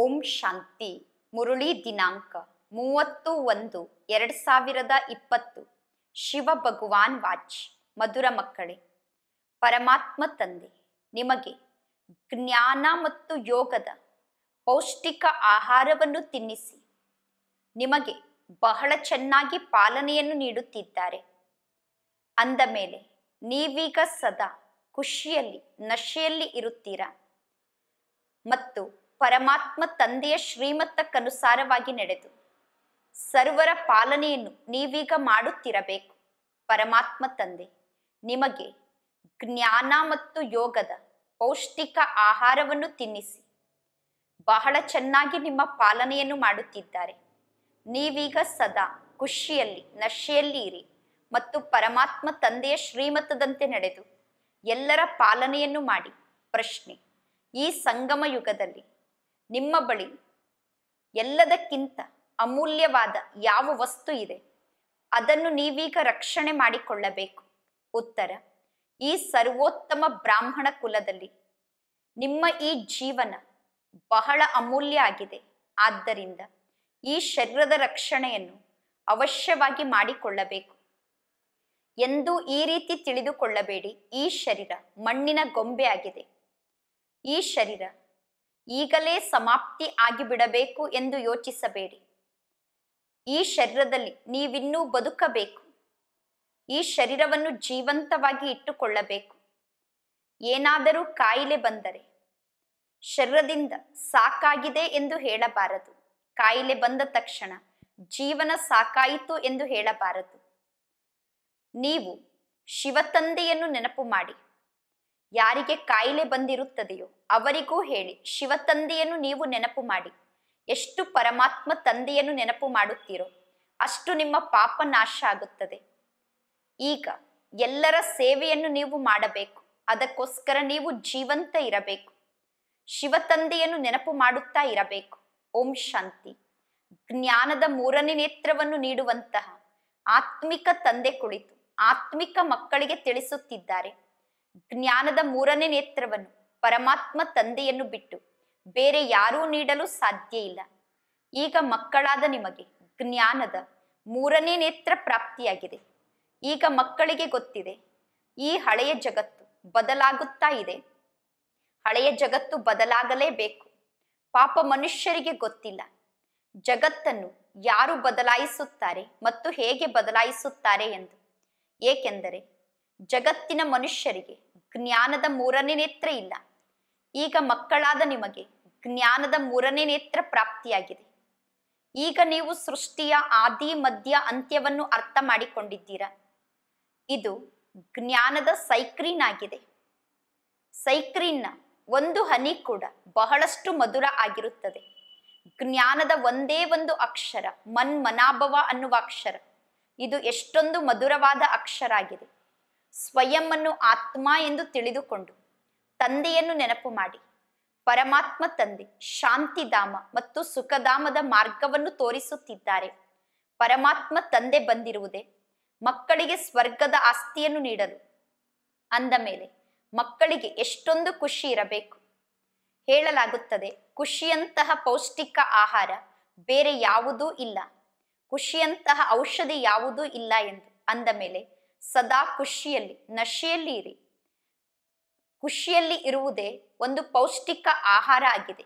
ಓಂ ಶಾಂತಿ ಮುರುಳಿ ದಿನಾಂಕ ಮೂವತ್ತು ಒಂದು ಎರಡು ಸಾವಿರದ ಇಪ್ಪತ್ತು ಶಿವ ಭಗವಾನ್ ವಾಚ್ ಮಧುರ ಮಕ್ಕಳೇ ಪರಮಾತ್ಮ ತಂದೆ ನಿಮಗೆ ಜ್ಞಾನ ಮತ್ತು ಯೋಗದ ಪೌಷ್ಟಿಕ ಆಹಾರವನ್ನು ತಿನ್ನಿಸಿ ನಿಮಗೆ ಬಹಳ ಚೆನ್ನಾಗಿ ಪಾಲನೆಯನ್ನು ನೀಡುತ್ತಿದ್ದಾರೆ ಅಂದ ಮೇಲೆ ನೀವೀಗ ಸದಾ ಖುಷಿಯಲ್ಲಿ ನಶೆಯಲ್ಲಿ ಇರುತ್ತೀರಾ ಮತ್ತು ಪರಮಾತ್ಮ ತಂದೆಯ ಶ್ರೀಮತ್ತಕ್ಕನುಸಾರವಾಗಿ ನಡೆದು ಸರ್ವರ ಪಾಲನೆಯನ್ನು ನೀವೀಗ ಮಾಡುತ್ತಿರಬೇಕು ಪರಮಾತ್ಮ ತಂದೆ ನಿಮಗೆ ಜ್ಞಾನ ಮತ್ತು ಯೋಗದ ಪೌಷ್ಟಿಕ ಆಹಾರವನ್ನು ತಿನ್ನಿಸಿ ಬಹಳ ಚೆನ್ನಾಗಿ ನಿಮ್ಮ ಪಾಲನೆಯನ್ನು ಮಾಡುತ್ತಿದ್ದಾರೆ ನೀವೀಗ ಸದಾ ಖುಷಿಯಲ್ಲಿ ನಶೆಯಲ್ಲಿ ಇರಿ ಮತ್ತು ಪರಮಾತ್ಮ ತಂದೆಯ ಶ್ರೀಮತದಂತೆ ನಡೆದು ಎಲ್ಲರ ಪಾಲನೆಯನ್ನು ಮಾಡಿ ಪ್ರಶ್ನೆ ಈ ಸಂಗಮ ಯುಗದಲ್ಲಿ ನಿಮ್ಮ ಬಳಿ ಎಲ್ಲದಕ್ಕಿಂತ ಅಮೂಲ್ಯವಾದ ಯಾವ ವಸ್ತು ಇದೆ ಅದನ್ನು ನೀವೀಗ ರಕ್ಷಣೆ ಮಾಡಿಕೊಳ್ಳಬೇಕು ಉತ್ತರ ಈ ಸರ್ವೋತ್ತಮ ಬ್ರಾಹ್ಮಣ ಕುಲದಲ್ಲಿ ನಿಮ್ಮ ಈ ಜೀವನ ಬಹಳ ಅಮೂಲ್ಯ ಆಗಿದೆ ಆದ್ದರಿಂದ ಈ ಶರೀರದ ರಕ್ಷಣೆಯನ್ನು ಅವಶ್ಯವಾಗಿ ಮಾಡಿಕೊಳ್ಳಬೇಕು ಎಂದು ಈ ರೀತಿ ತಿಳಿದುಕೊಳ್ಳಬೇಡಿ ಈ ಶರೀರ ಮಣ್ಣಿನ ಗೊಂಬೆ ಆಗಿದೆ ಈ ಶರೀರ ಈಗಲೇ ಸಮಾಪ್ತಿ ಆಗಿಬಿಡಬೇಕು ಎಂದು ಯೋಚಿಸಬೇಡಿ ಈ ಶರೀರದಲ್ಲಿ ನೀವಿನ್ನೂ ಬದುಕಬೇಕು ಈ ಶರೀರವನ್ನು ಜೀವಂತವಾಗಿ ಇಟ್ಟುಕೊಳ್ಳಬೇಕು ಏನಾದರೂ ಕಾಯಿಲೆ ಬಂದರೆ ಶರೀರದಿಂದ ಸಾಕಾಗಿದೆ ಎಂದು ಹೇಳಬಾರದು ಕಾಯಿಲೆ ಬಂದ ತಕ್ಷಣ ಜೀವನ ಸಾಕಾಯಿತು ಎಂದು ಹೇಳಬಾರದು ನೀವು ಶಿವತಂದೆಯನ್ನು ನೆನಪು ಮಾಡಿ ಯಾರಿಗೆ ಕಾಯಿಲೆ ಬಂದಿರುತ್ತದೆಯೋ ಅವರಿಗೂ ಹೇಳಿ ಶಿವ ತಂದೆಯನ್ನು ನೀವು ನೆನಪು ಮಾಡಿ ಎಷ್ಟು ಪರಮಾತ್ಮ ತಂದೆಯನ್ನು ನೆನಪು ಮಾಡುತ್ತೀರೋ ಅಷ್ಟು ನಿಮ್ಮ ಪಾಪ ನಾಶ ಆಗುತ್ತದೆ ಈಗ ಎಲ್ಲರ ಸೇವೆಯನ್ನು ನೀವು ಮಾಡಬೇಕು ಅದಕ್ಕೋಸ್ಕರ ನೀವು ಜೀವಂತ ಇರಬೇಕು ಶಿವ ತಂದೆಯನ್ನು ನೆನಪು ಮಾಡುತ್ತಾ ಇರಬೇಕು ಓಂ ಶಾಂತಿ ಜ್ಞಾನದ ಮೂರನೇ ನೇತ್ರವನ್ನು ನೀಡುವಂತಹ ಆತ್ಮಿಕ ತಂದೆ ಕುಳಿತು ಆತ್ಮಿಕ ಮಕ್ಕಳಿಗೆ ತಿಳಿಸುತ್ತಿದ್ದಾರೆ ಜ್ಞಾನದ ಮೂರನೇ ನೇತ್ರವನ್ನು ಪರಮಾತ್ಮ ತಂದೆಯನ್ನು ಬಿಟ್ಟು ಬೇರೆ ಯಾರೂ ನೀಡಲು ಸಾಧ್ಯ ಇಲ್ಲ ಈಗ ಮಕ್ಕಳಾದ ನಿಮಗೆ ಜ್ಞಾನದ ಮೂರನೇ ನೇತ್ರ ಪ್ರಾಪ್ತಿಯಾಗಿದೆ ಈಗ ಮಕ್ಕಳಿಗೆ ಗೊತ್ತಿದೆ ಈ ಹಳೆಯ ಜಗತ್ತು ಬದಲಾಗುತ್ತಾ ಇದೆ ಹಳೆಯ ಜಗತ್ತು ಬದಲಾಗಲೇಬೇಕು ಪಾಪ ಮನುಷ್ಯರಿಗೆ ಗೊತ್ತಿಲ್ಲ ಜಗತ್ತನ್ನು ಯಾರು ಬದಲಾಯಿಸುತ್ತಾರೆ ಮತ್ತು ಹೇಗೆ ಬದಲಾಯಿಸುತ್ತಾರೆ ಎಂದು ಏಕೆಂದರೆ ಜಗತ್ತಿನ ಮನುಷ್ಯರಿಗೆ ಜ್ಞಾನದ ಮೂರನೇ ನೇತ್ರ ಇಲ್ಲ ಈಗ ಮಕ್ಕಳಾದ ನಿಮಗೆ ಜ್ಞಾನದ ಮೂರನೇ ನೇತ್ರ ಪ್ರಾಪ್ತಿಯಾಗಿದೆ ಈಗ ನೀವು ಸೃಷ್ಟಿಯ ಆದಿ ಮಧ್ಯ ಅಂತ್ಯವನ್ನು ಅರ್ಥ ಮಾಡಿಕೊಂಡಿದ್ದೀರಾ ಇದು ಜ್ಞಾನದ ಸೈಕ್ರೀನ್ ಆಗಿದೆ ಸೈಕ್ರೀನ್ನ ಒಂದು ಹನಿ ಕೂಡ ಬಹಳಷ್ಟು ಮಧುರ ಆಗಿರುತ್ತದೆ ಜ್ಞಾನದ ಒಂದೇ ಒಂದು ಅಕ್ಷರ ಮನ್ ಮನಾಭವ ಅನ್ನುವ ಅಕ್ಷರ ಇದು ಎಷ್ಟೊಂದು ಮಧುರವಾದ ಅಕ್ಷರ ಆಗಿದೆ ಸ್ವಯಂ ಆತ್ಮ ಎಂದು ತಿಳಿದುಕೊಂಡು ತಂದೆಯನ್ನು ನೆನಪು ಮಾಡಿ ಪರಮಾತ್ಮ ತಂದೆ ಶಾಂತಿಧಾಮ ಮತ್ತು ಸುಖಧಾಮದ ಮಾರ್ಗವನ್ನು ತೋರಿಸುತ್ತಿದ್ದಾರೆ ಪರಮಾತ್ಮ ತಂದೆ ಬಂದಿರುವುದೇ ಮಕ್ಕಳಿಗೆ ಸ್ವರ್ಗದ ಆಸ್ತಿಯನ್ನು ನೀಡಲು ಅಂದ ಮೇಲೆ ಮಕ್ಕಳಿಗೆ ಎಷ್ಟೊಂದು ಖುಷಿ ಇರಬೇಕು ಹೇಳಲಾಗುತ್ತದೆ ಖುಷಿಯಂತಹ ಪೌಷ್ಟಿಕ ಆಹಾರ ಬೇರೆ ಯಾವುದೂ ಇಲ್ಲ ಖುಷಿಯಂತಹ ಔಷಧಿ ಯಾವುದೂ ಇಲ್ಲ ಎಂದು ಅಂದ ಮೇಲೆ ಸದಾ ಖುಷಿಯಲ್ಲಿ ನಶೆಯಲ್ಲಿ ಇರಿ ಖುಷಿಯಲ್ಲಿ ಇರುವುದೇ ಒಂದು ಪೌಷ್ಟಿಕ ಆಹಾರ ಆಗಿದೆ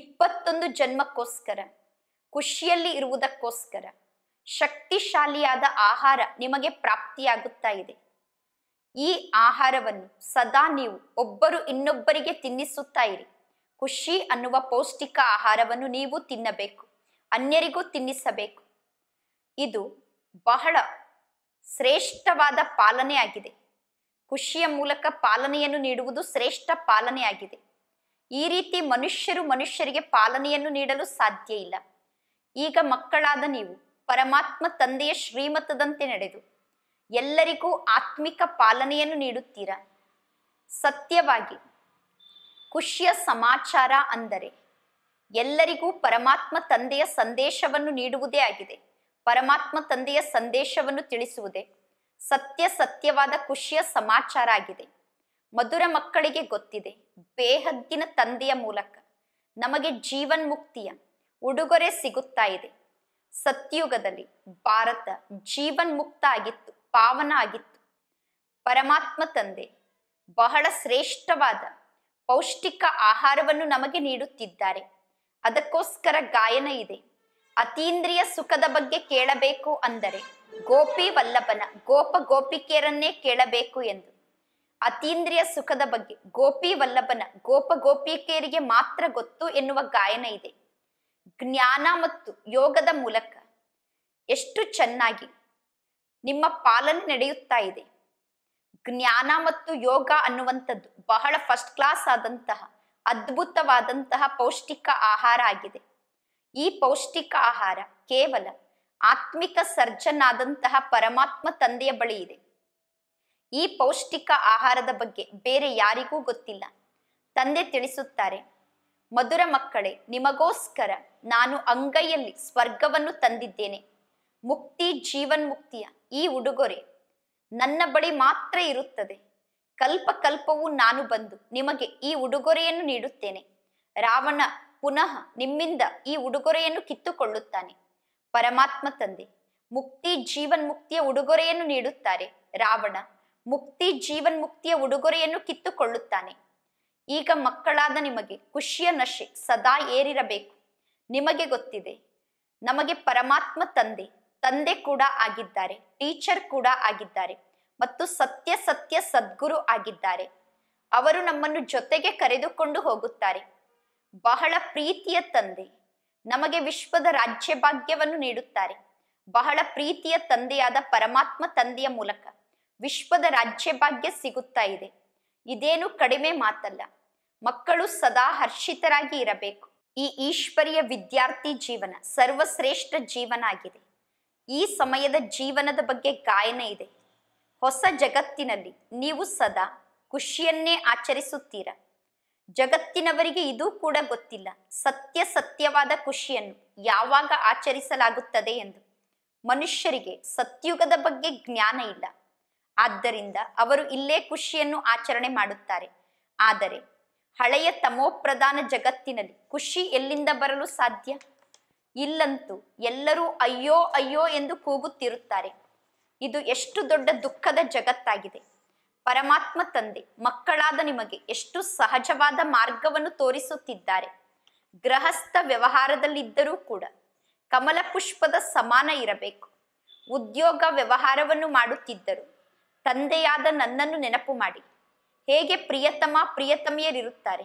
ಇಪ್ಪತ್ತೊಂದು ಜನ್ಮಕ್ಕೋಸ್ಕರ ಖುಷಿಯಲ್ಲಿ ಇರುವುದಕ್ಕೋಸ್ಕರ ಶಕ್ತಿಶಾಲಿಯಾದ ಆಹಾರ ನಿಮಗೆ ಪ್ರಾಪ್ತಿಯಾಗುತ್ತಾ ಇದೆ ಈ ಆಹಾರವನ್ನು ಸದಾ ನೀವು ಒಬ್ಬರು ಇನ್ನೊಬ್ಬರಿಗೆ ತಿನ್ನಿಸುತ್ತಾ ಇರಿ ಖುಷಿ ಅನ್ನುವ ಪೌಷ್ಟಿಕ ಆಹಾರವನ್ನು ನೀವು ತಿನ್ನಬೇಕು ಅನ್ಯರಿಗೂ ತಿನ್ನಿಸಬೇಕು ಇದು ಬಹಳ ಶ್ರೇಷ್ಠವಾದ ಪಾಲನೆ ಆಗಿದೆ ಖುಷಿಯ ಮೂಲಕ ಪಾಲನೆಯನ್ನು ನೀಡುವುದು ಶ್ರೇಷ್ಠ ಪಾಲನೆಯಾಗಿದೆ ಈ ರೀತಿ ಮನುಷ್ಯರು ಮನುಷ್ಯರಿಗೆ ಪಾಲನೆಯನ್ನು ನೀಡಲು ಸಾಧ್ಯ ಇಲ್ಲ ಈಗ ಮಕ್ಕಳಾದ ನೀವು ಪರಮಾತ್ಮ ತಂದೆಯ ಶ್ರೀಮತದಂತೆ ನಡೆದು ಎಲ್ಲರಿಗೂ ಆತ್ಮಿಕ ಪಾಲನೆಯನ್ನು ನೀಡುತ್ತೀರಾ ಸತ್ಯವಾಗಿ ಖುಷಿಯ ಸಮಾಚಾರ ಅಂದರೆ ಎಲ್ಲರಿಗೂ ಪರಮಾತ್ಮ ತಂದೆಯ ಸಂದೇಶವನ್ನು ನೀಡುವುದೇ ಆಗಿದೆ ಪರಮಾತ್ಮ ತಂದೆಯ ಸಂದೇಶವನ್ನು ತಿಳಿಸುವುದೇ ಸತ್ಯ ಸತ್ಯವಾದ ಖುಷಿಯ ಸಮಾಚಾರ ಆಗಿದೆ ಮಧುರ ಮಕ್ಕಳಿಗೆ ಗೊತ್ತಿದೆ ಬೇಹದ್ದಿನ ತಂದೆಯ ಮೂಲಕ ನಮಗೆ ಜೀವನ್ ಮುಕ್ತಿಯ ಉಡುಗೊರೆ ಸಿಗುತ್ತಾ ಇದೆ ಸತ್ಯುಗದಲ್ಲಿ ಭಾರತ ಜೀವನ್ ಮುಕ್ತ ಆಗಿತ್ತು ಪಾವನ ಆಗಿತ್ತು ಪರಮಾತ್ಮ ತಂದೆ ಬಹಳ ಶ್ರೇಷ್ಠವಾದ ಪೌಷ್ಟಿಕ ಆಹಾರವನ್ನು ನಮಗೆ ನೀಡುತ್ತಿದ್ದಾರೆ ಅದಕ್ಕೋಸ್ಕರ ಗಾಯನ ಇದೆ ಅತೀಂದ್ರಿಯ ಸುಖದ ಬಗ್ಗೆ ಕೇಳಬೇಕು ಅಂದರೆ ಗೋಪಿ ವಲ್ಲಭನ ಗೋಪ ಗೋಪಿಕೆಯರನ್ನೇ ಕೇಳಬೇಕು ಎಂದು ಅತೀಂದ್ರಿಯ ಸುಖದ ಬಗ್ಗೆ ಗೋಪಿ ವಲ್ಲಭನ ಗೋಪ ಗೋಪಿಕೆಯರಿಗೆ ಮಾತ್ರ ಗೊತ್ತು ಎನ್ನುವ ಗಾಯನ ಇದೆ ಜ್ಞಾನ ಮತ್ತು ಯೋಗದ ಮೂಲಕ ಎಷ್ಟು ಚೆನ್ನಾಗಿ ನಿಮ್ಮ ಪಾಲನೆ ನಡೆಯುತ್ತಾ ಇದೆ ಜ್ಞಾನ ಮತ್ತು ಯೋಗ ಅನ್ನುವಂಥದ್ದು ಬಹಳ ಫಸ್ಟ್ ಕ್ಲಾಸ್ ಆದಂತಹ ಅದ್ಭುತವಾದಂತಹ ಪೌಷ್ಟಿಕ ಆಹಾರ ಆಗಿದೆ ಈ ಪೌಷ್ಟಿಕ ಆಹಾರ ಕೇವಲ ಆತ್ಮಿಕ ಸರ್ಜನಾದಂತಹ ಪರಮಾತ್ಮ ತಂದೆಯ ಬಳಿ ಇದೆ ಈ ಪೌಷ್ಟಿಕ ಆಹಾರದ ಬಗ್ಗೆ ಬೇರೆ ಯಾರಿಗೂ ಗೊತ್ತಿಲ್ಲ ತಂದೆ ತಿಳಿಸುತ್ತಾರೆ ಮಧುರ ಮಕ್ಕಳೇ ನಿಮಗೋಸ್ಕರ ನಾನು ಅಂಗೈಯಲ್ಲಿ ಸ್ವರ್ಗವನ್ನು ತಂದಿದ್ದೇನೆ ಮುಕ್ತಿ ಜೀವನ್ಮುಕ್ತಿಯ ಈ ಉಡುಗೊರೆ ನನ್ನ ಬಳಿ ಮಾತ್ರ ಇರುತ್ತದೆ ಕಲ್ಪ ಕಲ್ಪವೂ ನಾನು ಬಂದು ನಿಮಗೆ ಈ ಉಡುಗೊರೆಯನ್ನು ನೀಡುತ್ತೇನೆ ರಾವಣ ಪುನಃ ನಿಮ್ಮಿಂದ ಈ ಉಡುಗೊರೆಯನ್ನು ಕಿತ್ತುಕೊಳ್ಳುತ್ತಾನೆ ಪರಮಾತ್ಮ ತಂದೆ ಮುಕ್ತಿ ಜೀವನ್ ಮುಕ್ತಿಯ ಉಡುಗೊರೆಯನ್ನು ನೀಡುತ್ತಾರೆ ರಾವಣ ಮುಕ್ತಿ ಜೀವನ್ ಮುಕ್ತಿಯ ಉಡುಗೊರೆಯನ್ನು ಕಿತ್ತುಕೊಳ್ಳುತ್ತಾನೆ ಈಗ ಮಕ್ಕಳಾದ ನಿಮಗೆ ಖುಷಿಯ ನಶೆ ಸದಾ ಏರಿರಬೇಕು ನಿಮಗೆ ಗೊತ್ತಿದೆ ನಮಗೆ ಪರಮಾತ್ಮ ತಂದೆ ತಂದೆ ಕೂಡ ಆಗಿದ್ದಾರೆ ಟೀಚರ್ ಕೂಡ ಆಗಿದ್ದಾರೆ ಮತ್ತು ಸತ್ಯ ಸತ್ಯ ಸದ್ಗುರು ಆಗಿದ್ದಾರೆ ಅವರು ನಮ್ಮನ್ನು ಜೊತೆಗೆ ಕರೆದುಕೊಂಡು ಹೋಗುತ್ತಾರೆ ಬಹಳ ಪ್ರೀತಿಯ ತಂದೆ ನಮಗೆ ವಿಶ್ವದ ರಾಜ್ಯ ಭಾಗ್ಯವನ್ನು ನೀಡುತ್ತಾರೆ ಬಹಳ ಪ್ರೀತಿಯ ತಂದೆಯಾದ ಪರಮಾತ್ಮ ತಂದೆಯ ಮೂಲಕ ವಿಶ್ವದ ರಾಜ್ಯ ಭಾಗ್ಯ ಸಿಗುತ್ತಾ ಇದೆ ಇದೇನು ಕಡಿಮೆ ಮಾತಲ್ಲ ಮಕ್ಕಳು ಸದಾ ಹರ್ಷಿತರಾಗಿ ಇರಬೇಕು ಈ ಈಶ್ವರಿಯ ವಿದ್ಯಾರ್ಥಿ ಜೀವನ ಸರ್ವಶ್ರೇಷ್ಠ ಜೀವನ ಆಗಿದೆ ಈ ಸಮಯದ ಜೀವನದ ಬಗ್ಗೆ ಗಾಯನ ಇದೆ ಹೊಸ ಜಗತ್ತಿನಲ್ಲಿ ನೀವು ಸದಾ ಖುಷಿಯನ್ನೇ ಆಚರಿಸುತ್ತೀರಾ ಜಗತ್ತಿನವರಿಗೆ ಇದು ಕೂಡ ಗೊತ್ತಿಲ್ಲ ಸತ್ಯ ಸತ್ಯವಾದ ಖುಷಿಯನ್ನು ಯಾವಾಗ ಆಚರಿಸಲಾಗುತ್ತದೆ ಎಂದು ಮನುಷ್ಯರಿಗೆ ಸತ್ಯುಗದ ಬಗ್ಗೆ ಜ್ಞಾನ ಇಲ್ಲ ಆದ್ದರಿಂದ ಅವರು ಇಲ್ಲೇ ಖುಷಿಯನ್ನು ಆಚರಣೆ ಮಾಡುತ್ತಾರೆ ಆದರೆ ಹಳೆಯ ತಮೋಪ್ರಧಾನ ಜಗತ್ತಿನಲ್ಲಿ ಖುಷಿ ಎಲ್ಲಿಂದ ಬರಲು ಸಾಧ್ಯ ಇಲ್ಲಂತೂ ಎಲ್ಲರೂ ಅಯ್ಯೋ ಅಯ್ಯೋ ಎಂದು ಕೂಗುತ್ತಿರುತ್ತಾರೆ ಇದು ಎಷ್ಟು ದೊಡ್ಡ ದುಃಖದ ಜಗತ್ತಾಗಿದೆ ಪರಮಾತ್ಮ ತಂದೆ ಮಕ್ಕಳಾದ ನಿಮಗೆ ಎಷ್ಟು ಸಹಜವಾದ ಮಾರ್ಗವನ್ನು ತೋರಿಸುತ್ತಿದ್ದಾರೆ ಗೃಹಸ್ಥ ವ್ಯವಹಾರದಲ್ಲಿದ್ದರೂ ಕೂಡ ಕಮಲ ಪುಷ್ಪದ ಸಮಾನ ಇರಬೇಕು ಉದ್ಯೋಗ ವ್ಯವಹಾರವನ್ನು ಮಾಡುತ್ತಿದ್ದರು ತಂದೆಯಾದ ನನ್ನನ್ನು ನೆನಪು ಮಾಡಿ ಹೇಗೆ ಪ್ರಿಯತಮ ಪ್ರಿಯತಮಿಯರಿರುತ್ತಾರೆ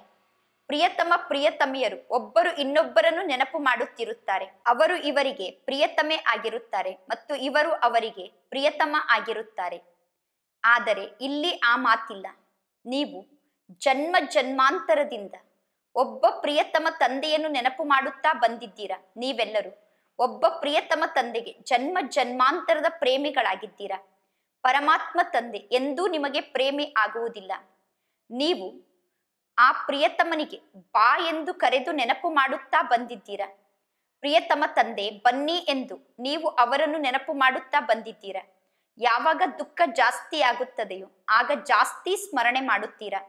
ಪ್ರಿಯತಮ ಪ್ರಿಯತಮಿಯರು ಒಬ್ಬರು ಇನ್ನೊಬ್ಬರನ್ನು ನೆನಪು ಮಾಡುತ್ತಿರುತ್ತಾರೆ ಅವರು ಇವರಿಗೆ ಪ್ರಿಯತಮೆ ಆಗಿರುತ್ತಾರೆ ಮತ್ತು ಇವರು ಅವರಿಗೆ ಪ್ರಿಯತಮ ಆಗಿರುತ್ತಾರೆ ಆದರೆ ಇಲ್ಲಿ ಆ ಮಾತಿಲ್ಲ ನೀವು ಜನ್ಮ ಜನ್ಮಾಂತರದಿಂದ ಒಬ್ಬ ಪ್ರಿಯತಮ ತಂದೆಯನ್ನು ನೆನಪು ಮಾಡುತ್ತಾ ಬಂದಿದ್ದೀರಾ ನೀವೆಲ್ಲರೂ ಒಬ್ಬ ಪ್ರಿಯತಮ ತಂದೆಗೆ ಜನ್ಮ ಜನ್ಮಾಂತರದ ಪ್ರೇಮಿಗಳಾಗಿದ್ದೀರಾ ಪರಮಾತ್ಮ ತಂದೆ ಎಂದೂ ನಿಮಗೆ ಪ್ರೇಮಿ ಆಗುವುದಿಲ್ಲ ನೀವು ಆ ಪ್ರಿಯತಮನಿಗೆ ಬಾ ಎಂದು ಕರೆದು ನೆನಪು ಮಾಡುತ್ತಾ ಬಂದಿದ್ದೀರಾ ಪ್ರಿಯತಮ ತಂದೆ ಬನ್ನಿ ಎಂದು ನೀವು ಅವರನ್ನು ನೆನಪು ಮಾಡುತ್ತಾ ಬಂದಿದ್ದೀರಾ ಯಾವಾಗ ದುಃಖ ಜಾಸ್ತಿ ಆಗುತ್ತದೆಯೋ ಆಗ ಜಾಸ್ತಿ ಸ್ಮರಣೆ ಮಾಡುತ್ತೀರಾ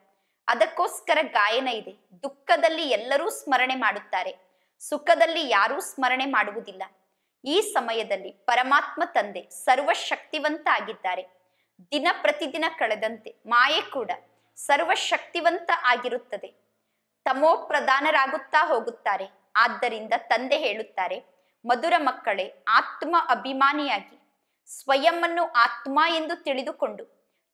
ಅದಕ್ಕೋಸ್ಕರ ಗಾಯನ ಇದೆ ದುಃಖದಲ್ಲಿ ಎಲ್ಲರೂ ಸ್ಮರಣೆ ಮಾಡುತ್ತಾರೆ ಸುಖದಲ್ಲಿ ಯಾರೂ ಸ್ಮರಣೆ ಮಾಡುವುದಿಲ್ಲ ಈ ಸಮಯದಲ್ಲಿ ಪರಮಾತ್ಮ ತಂದೆ ಸರ್ವಶಕ್ತಿವಂತ ಆಗಿದ್ದಾರೆ ದಿನ ಪ್ರತಿದಿನ ಕಳೆದಂತೆ ಮಾಯೆ ಕೂಡ ಸರ್ವಶಕ್ತಿವಂತ ಆಗಿರುತ್ತದೆ ತಮೋ ಪ್ರಧಾನರಾಗುತ್ತಾ ಹೋಗುತ್ತಾರೆ ಆದ್ದರಿಂದ ತಂದೆ ಹೇಳುತ್ತಾರೆ ಮಧುರ ಮಕ್ಕಳೇ ಆತ್ಮ ಅಭಿಮಾನಿಯಾಗಿ ಸ್ವಯಂ ಆತ್ಮ ಎಂದು ತಿಳಿದುಕೊಂಡು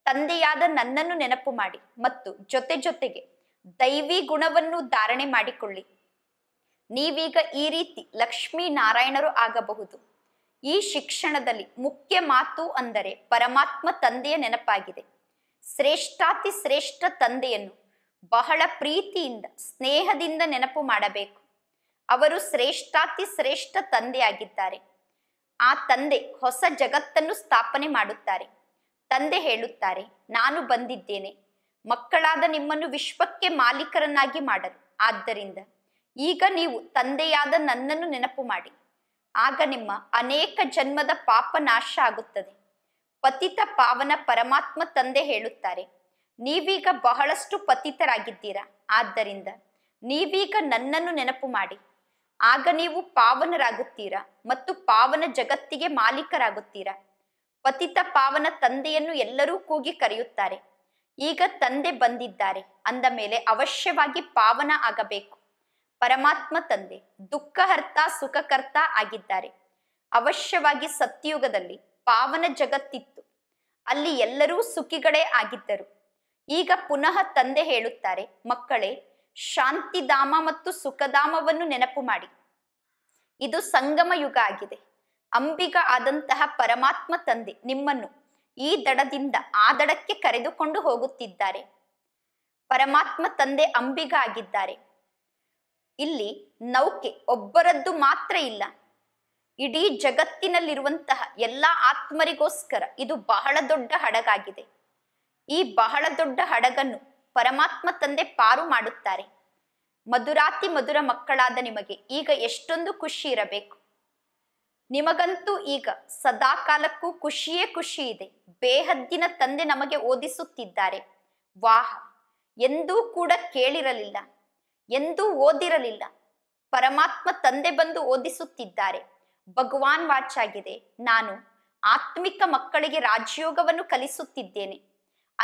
ತಂದೆಯಾದ ನನ್ನನ್ನು ನೆನಪು ಮಾಡಿ ಮತ್ತು ಜೊತೆ ಜೊತೆಗೆ ದೈವಿ ಗುಣವನ್ನು ಧಾರಣೆ ಮಾಡಿಕೊಳ್ಳಿ ನೀವೀಗ ಈ ರೀತಿ ಲಕ್ಷ್ಮೀ ನಾರಾಯಣರು ಆಗಬಹುದು ಈ ಶಿಕ್ಷಣದಲ್ಲಿ ಮುಖ್ಯ ಮಾತು ಅಂದರೆ ಪರಮಾತ್ಮ ತಂದೆಯ ನೆನಪಾಗಿದೆ ಶ್ರೇಷ್ಠಾತಿ ಶ್ರೇಷ್ಠ ತಂದೆಯನ್ನು ಬಹಳ ಪ್ರೀತಿಯಿಂದ ಸ್ನೇಹದಿಂದ ನೆನಪು ಮಾಡಬೇಕು ಅವರು ಶ್ರೇಷ್ಠಾತಿ ಶ್ರೇಷ್ಠ ತಂದೆಯಾಗಿದ್ದಾರೆ ಆ ತಂದೆ ಹೊಸ ಜಗತ್ತನ್ನು ಸ್ಥಾಪನೆ ಮಾಡುತ್ತಾರೆ ತಂದೆ ಹೇಳುತ್ತಾರೆ ನಾನು ಬಂದಿದ್ದೇನೆ ಮಕ್ಕಳಾದ ನಿಮ್ಮನ್ನು ವಿಶ್ವಕ್ಕೆ ಮಾಲೀಕರನ್ನಾಗಿ ಮಾಡಲು ಆದ್ದರಿಂದ ಈಗ ನೀವು ತಂದೆಯಾದ ನನ್ನನ್ನು ನೆನಪು ಮಾಡಿ ಆಗ ನಿಮ್ಮ ಅನೇಕ ಜನ್ಮದ ಪಾಪ ನಾಶ ಆಗುತ್ತದೆ ಪತಿತ ಪಾವನ ಪರಮಾತ್ಮ ತಂದೆ ಹೇಳುತ್ತಾರೆ ನೀವೀಗ ಬಹಳಷ್ಟು ಪತಿತರಾಗಿದ್ದೀರಾ ಆದ್ದರಿಂದ ನೀವೀಗ ನನ್ನನ್ನು ನೆನಪು ಮಾಡಿ ಆಗ ನೀವು ಪಾವನರಾಗುತ್ತೀರಾ ಮತ್ತು ಪಾವನ ಜಗತ್ತಿಗೆ ಮಾಲೀಕರಾಗುತ್ತೀರ ಪತಿತ ಪಾವನ ತಂದೆಯನ್ನು ಎಲ್ಲರೂ ಕೂಗಿ ಕರೆಯುತ್ತಾರೆ ಈಗ ತಂದೆ ಬಂದಿದ್ದಾರೆ ಅಂದ ಮೇಲೆ ಅವಶ್ಯವಾಗಿ ಪಾವನ ಆಗಬೇಕು ಪರಮಾತ್ಮ ತಂದೆ ದುಃಖ ದುಃಖಹರ್ತ ಸುಖಕರ್ತ ಆಗಿದ್ದಾರೆ ಅವಶ್ಯವಾಗಿ ಸತ್ಯಯುಗದಲ್ಲಿ ಪಾವನ ಜಗತ್ತಿತ್ತು ಅಲ್ಲಿ ಎಲ್ಲರೂ ಸುಖಿಗಳೇ ಆಗಿದ್ದರು ಈಗ ಪುನಃ ತಂದೆ ಹೇಳುತ್ತಾರೆ ಮಕ್ಕಳೇ ಶಾಂತಿಧಾಮ ಮತ್ತು ಸುಖಧಾಮವನ್ನು ನೆನಪು ಮಾಡಿ ಇದು ಸಂಗಮ ಯುಗ ಆಗಿದೆ ಅಂಬಿಗ ಆದಂತಹ ಪರಮಾತ್ಮ ತಂದೆ ನಿಮ್ಮನ್ನು ಈ ದಡದಿಂದ ಆ ದಡಕ್ಕೆ ಕರೆದುಕೊಂಡು ಹೋಗುತ್ತಿದ್ದಾರೆ ಪರಮಾತ್ಮ ತಂದೆ ಅಂಬಿಗ ಆಗಿದ್ದಾರೆ ಇಲ್ಲಿ ನೌಕೆ ಒಬ್ಬರದ್ದು ಮಾತ್ರ ಇಲ್ಲ ಇಡೀ ಜಗತ್ತಿನಲ್ಲಿರುವಂತಹ ಎಲ್ಲ ಆತ್ಮರಿಗೋಸ್ಕರ ಇದು ಬಹಳ ದೊಡ್ಡ ಹಡಗಾಗಿದೆ ಈ ಬಹಳ ದೊಡ್ಡ ಹಡಗನ್ನು ಪರಮಾತ್ಮ ತಂದೆ ಪಾರು ಮಾಡುತ್ತಾರೆ ಮಧುರಾತಿ ಮಧುರ ಮಕ್ಕಳಾದ ನಿಮಗೆ ಈಗ ಎಷ್ಟೊಂದು ಖುಷಿ ಇರಬೇಕು ನಿಮಗಂತೂ ಈಗ ಸದಾ ಕಾಲಕ್ಕೂ ಖುಷಿಯೇ ಖುಷಿ ಇದೆ ಬೇಹದ್ದಿನ ತಂದೆ ನಮಗೆ ಓದಿಸುತ್ತಿದ್ದಾರೆ ವಾಹ ಎಂದೂ ಕೂಡ ಕೇಳಿರಲಿಲ್ಲ ಎಂದೂ ಓದಿರಲಿಲ್ಲ ಪರಮಾತ್ಮ ತಂದೆ ಬಂದು ಓದಿಸುತ್ತಿದ್ದಾರೆ ಭಗವಾನ್ ಆಗಿದೆ ನಾನು ಆತ್ಮಿಕ ಮಕ್ಕಳಿಗೆ ರಾಜ್ಯೋಗವನ್ನು ಕಲಿಸುತ್ತಿದ್ದೇನೆ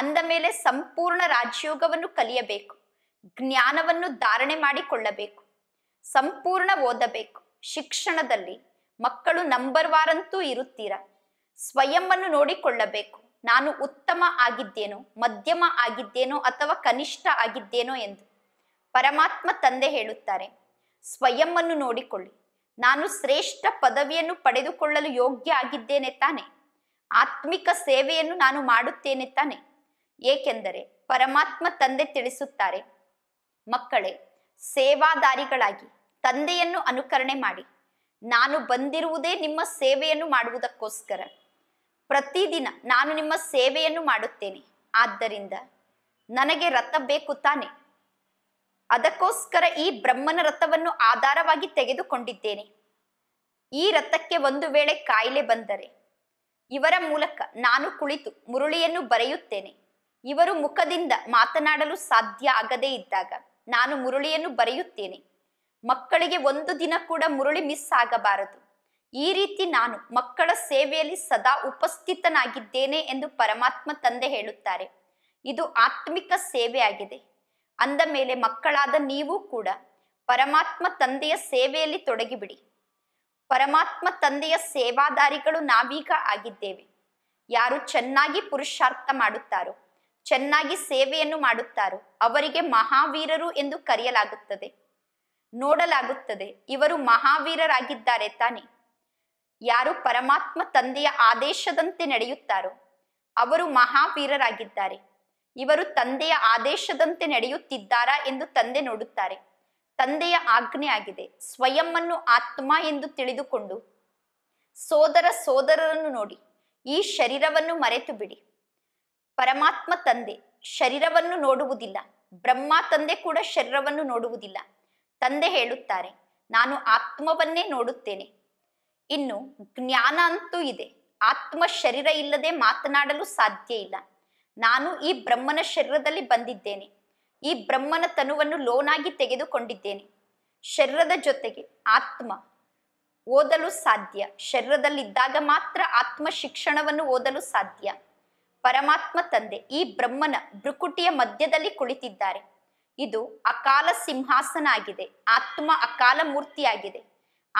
ಅಂದ ಮೇಲೆ ಸಂಪೂರ್ಣ ರಾಜ್ಯೋಗವನ್ನು ಕಲಿಯಬೇಕು ಜ್ಞಾನವನ್ನು ಧಾರಣೆ ಮಾಡಿಕೊಳ್ಳಬೇಕು ಸಂಪೂರ್ಣ ಓದಬೇಕು ಶಿಕ್ಷಣದಲ್ಲಿ ಮಕ್ಕಳು ನಂಬರ್ ವಾರಂತೂ ಇರುತ್ತೀರ ಸ್ವಯಂವನ್ನು ನೋಡಿಕೊಳ್ಳಬೇಕು ನಾನು ಉತ್ತಮ ಆಗಿದ್ದೇನೋ ಮಧ್ಯಮ ಆಗಿದ್ದೇನೋ ಅಥವಾ ಕನಿಷ್ಠ ಆಗಿದ್ದೇನೋ ಎಂದು ಪರಮಾತ್ಮ ತಂದೆ ಹೇಳುತ್ತಾರೆ ಸ್ವಯಂವನ್ನು ನೋಡಿಕೊಳ್ಳಿ ನಾನು ಶ್ರೇಷ್ಠ ಪದವಿಯನ್ನು ಪಡೆದುಕೊಳ್ಳಲು ಯೋಗ್ಯ ಆಗಿದ್ದೇನೆ ತಾನೆ ಆತ್ಮಿಕ ಸೇವೆಯನ್ನು ನಾನು ಮಾಡುತ್ತೇನೆ ತಾನೆ ಏಕೆಂದರೆ ಪರಮಾತ್ಮ ತಂದೆ ತಿಳಿಸುತ್ತಾರೆ ಮಕ್ಕಳೇ ಸೇವಾದಾರಿಗಳಾಗಿ ತಂದೆಯನ್ನು ಅನುಕರಣೆ ಮಾಡಿ ನಾನು ಬಂದಿರುವುದೇ ನಿಮ್ಮ ಸೇವೆಯನ್ನು ಮಾಡುವುದಕ್ಕೋಸ್ಕರ ಪ್ರತಿದಿನ ನಾನು ನಿಮ್ಮ ಸೇವೆಯನ್ನು ಮಾಡುತ್ತೇನೆ ಆದ್ದರಿಂದ ನನಗೆ ರಥ ಬೇಕು ತಾನೆ ಅದಕ್ಕೋಸ್ಕರ ಈ ಬ್ರಹ್ಮನ ರಥವನ್ನು ಆಧಾರವಾಗಿ ತೆಗೆದುಕೊಂಡಿದ್ದೇನೆ ಈ ರಥಕ್ಕೆ ಒಂದು ವೇಳೆ ಕಾಯಿಲೆ ಬಂದರೆ ಇವರ ಮೂಲಕ ನಾನು ಕುಳಿತು ಮುರುಳಿಯನ್ನು ಬರೆಯುತ್ತೇನೆ ಇವರು ಮುಖದಿಂದ ಮಾತನಾಡಲು ಸಾಧ್ಯ ಆಗದೇ ಇದ್ದಾಗ ನಾನು ಮುರುಳಿಯನ್ನು ಬರೆಯುತ್ತೇನೆ ಮಕ್ಕಳಿಗೆ ಒಂದು ದಿನ ಕೂಡ ಮುರುಳಿ ಮಿಸ್ ಆಗಬಾರದು ಈ ರೀತಿ ನಾನು ಮಕ್ಕಳ ಸೇವೆಯಲ್ಲಿ ಸದಾ ಉಪಸ್ಥಿತನಾಗಿದ್ದೇನೆ ಎಂದು ಪರಮಾತ್ಮ ತಂದೆ ಹೇಳುತ್ತಾರೆ ಇದು ಆತ್ಮಿಕ ಸೇವೆ ಆಗಿದೆ ಅಂದ ಮೇಲೆ ಮಕ್ಕಳಾದ ನೀವು ಕೂಡ ಪರಮಾತ್ಮ ತಂದೆಯ ಸೇವೆಯಲ್ಲಿ ತೊಡಗಿಬಿಡಿ ಪರಮಾತ್ಮ ತಂದೆಯ ಸೇವಾದಾರಿಗಳು ನಾವೀಗ ಆಗಿದ್ದೇವೆ ಯಾರು ಚೆನ್ನಾಗಿ ಪುರುಷಾರ್ಥ ಮಾಡುತ್ತಾರೋ ಚೆನ್ನಾಗಿ ಸೇವೆಯನ್ನು ಮಾಡುತ್ತಾರೋ ಅವರಿಗೆ ಮಹಾವೀರರು ಎಂದು ಕರೆಯಲಾಗುತ್ತದೆ ನೋಡಲಾಗುತ್ತದೆ ಇವರು ಮಹಾವೀರರಾಗಿದ್ದಾರೆ ತಾನೆ ಯಾರು ಪರಮಾತ್ಮ ತಂದೆಯ ಆದೇಶದಂತೆ ನಡೆಯುತ್ತಾರೋ ಅವರು ಮಹಾವೀರರಾಗಿದ್ದಾರೆ ಇವರು ತಂದೆಯ ಆದೇಶದಂತೆ ನಡೆಯುತ್ತಿದ್ದಾರಾ ಎಂದು ತಂದೆ ನೋಡುತ್ತಾರೆ ತಂದೆಯ ಆಜ್ಞೆ ಆಗಿದೆ ಸ್ವಯಂ ಆತ್ಮ ಎಂದು ತಿಳಿದುಕೊಂಡು ಸೋದರ ಸೋದರರನ್ನು ನೋಡಿ ಈ ಶರೀರವನ್ನು ಮರೆತು ಬಿಡಿ ಪರಮಾತ್ಮ ತಂದೆ ಶರೀರವನ್ನು ನೋಡುವುದಿಲ್ಲ ಬ್ರಹ್ಮ ತಂದೆ ಕೂಡ ಶರೀರವನ್ನು ನೋಡುವುದಿಲ್ಲ ತಂದೆ ಹೇಳುತ್ತಾರೆ ನಾನು ಆತ್ಮವನ್ನೇ ನೋಡುತ್ತೇನೆ ಇನ್ನು ಜ್ಞಾನ ಅಂತೂ ಇದೆ ಆತ್ಮ ಶರೀರ ಇಲ್ಲದೆ ಮಾತನಾಡಲು ಸಾಧ್ಯ ಇಲ್ಲ ನಾನು ಈ ಬ್ರಹ್ಮನ ಶರೀರದಲ್ಲಿ ಬಂದಿದ್ದೇನೆ ಈ ಬ್ರಹ್ಮನ ತನುವನ್ನು ಲೋನಾಗಿ ತೆಗೆದುಕೊಂಡಿದ್ದೇನೆ ಶರೀರದ ಜೊತೆಗೆ ಆತ್ಮ ಓದಲು ಸಾಧ್ಯ ಶರೀರದಲ್ಲಿದ್ದಾಗ ಮಾತ್ರ ಆತ್ಮ ಶಿಕ್ಷಣವನ್ನು ಓದಲು ಸಾಧ್ಯ ಪರಮಾತ್ಮ ತಂದೆ ಈ ಬ್ರಹ್ಮನ ಭ್ರುಕುಟಿಯ ಮಧ್ಯದಲ್ಲಿ ಕುಳಿತಿದ್ದಾರೆ ಇದು ಅಕಾಲ ಸಿಂಹಾಸನ ಆಗಿದೆ ಆತ್ಮ ಅಕಾಲ ಮೂರ್ತಿಯಾಗಿದೆ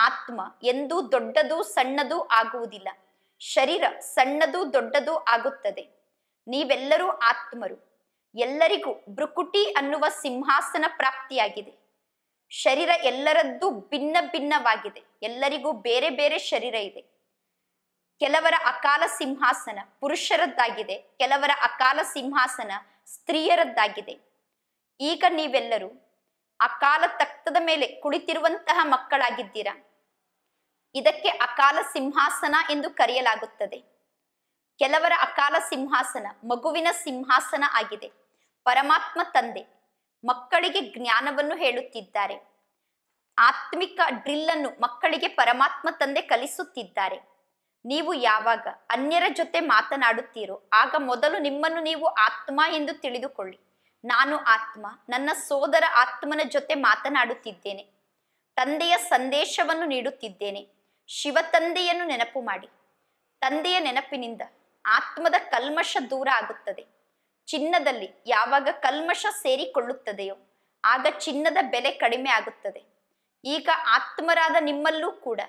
ಆತ್ಮ ಎಂದೂ ದೊಡ್ಡದು ಸಣ್ಣದು ಆಗುವುದಿಲ್ಲ ಶರೀರ ಸಣ್ಣದು ದೊಡ್ಡದು ಆಗುತ್ತದೆ ನೀವೆಲ್ಲರೂ ಆತ್ಮರು ಎಲ್ಲರಿಗೂ ಭ್ರುಕುಟಿ ಅನ್ನುವ ಸಿಂಹಾಸನ ಪ್ರಾಪ್ತಿಯಾಗಿದೆ ಶರೀರ ಎಲ್ಲರದ್ದು ಭಿನ್ನ ಭಿನ್ನವಾಗಿದೆ ಎಲ್ಲರಿಗೂ ಬೇರೆ ಬೇರೆ ಶರೀರ ಇದೆ ಕೆಲವರ ಅಕಾಲ ಸಿಂಹಾಸನ ಪುರುಷರದ್ದಾಗಿದೆ ಕೆಲವರ ಅಕಾಲ ಸಿಂಹಾಸನ ಸ್ತ್ರೀಯರದ್ದಾಗಿದೆ ಈಗ ನೀವೆಲ್ಲರೂ ಅಕಾಲ ತಕ್ತದ ಮೇಲೆ ಕುಳಿತಿರುವಂತಹ ಮಕ್ಕಳಾಗಿದ್ದೀರಾ ಇದಕ್ಕೆ ಅಕಾಲ ಸಿಂಹಾಸನ ಎಂದು ಕರೆಯಲಾಗುತ್ತದೆ ಕೆಲವರ ಅಕಾಲ ಸಿಂಹಾಸನ ಮಗುವಿನ ಸಿಂಹಾಸನ ಆಗಿದೆ ಪರಮಾತ್ಮ ತಂದೆ ಮಕ್ಕಳಿಗೆ ಜ್ಞಾನವನ್ನು ಹೇಳುತ್ತಿದ್ದಾರೆ ಆತ್ಮಿಕ ಡ್ರಿಲ್ ಅನ್ನು ಮಕ್ಕಳಿಗೆ ಪರಮಾತ್ಮ ತಂದೆ ಕಲಿಸುತ್ತಿದ್ದಾರೆ ನೀವು ಯಾವಾಗ ಅನ್ಯರ ಜೊತೆ ಮಾತನಾಡುತ್ತೀರೋ ಆಗ ಮೊದಲು ನಿಮ್ಮನ್ನು ನೀವು ಆತ್ಮ ಎಂದು ತಿಳಿದುಕೊಳ್ಳಿ ನಾನು ಆತ್ಮ ನನ್ನ ಸೋದರ ಆತ್ಮನ ಜೊತೆ ಮಾತನಾಡುತ್ತಿದ್ದೇನೆ ತಂದೆಯ ಸಂದೇಶವನ್ನು ನೀಡುತ್ತಿದ್ದೇನೆ ಶಿವ ತಂದೆಯನ್ನು ನೆನಪು ಮಾಡಿ ತಂದೆಯ ನೆನಪಿನಿಂದ ಆತ್ಮದ ಕಲ್ಮಶ ದೂರ ಆಗುತ್ತದೆ ಚಿನ್ನದಲ್ಲಿ ಯಾವಾಗ ಕಲ್ಮಶ ಸೇರಿಕೊಳ್ಳುತ್ತದೆಯೋ ಆಗ ಚಿನ್ನದ ಬೆಲೆ ಕಡಿಮೆ ಆಗುತ್ತದೆ ಈಗ ಆತ್ಮರಾದ ನಿಮ್ಮಲ್ಲೂ ಕೂಡ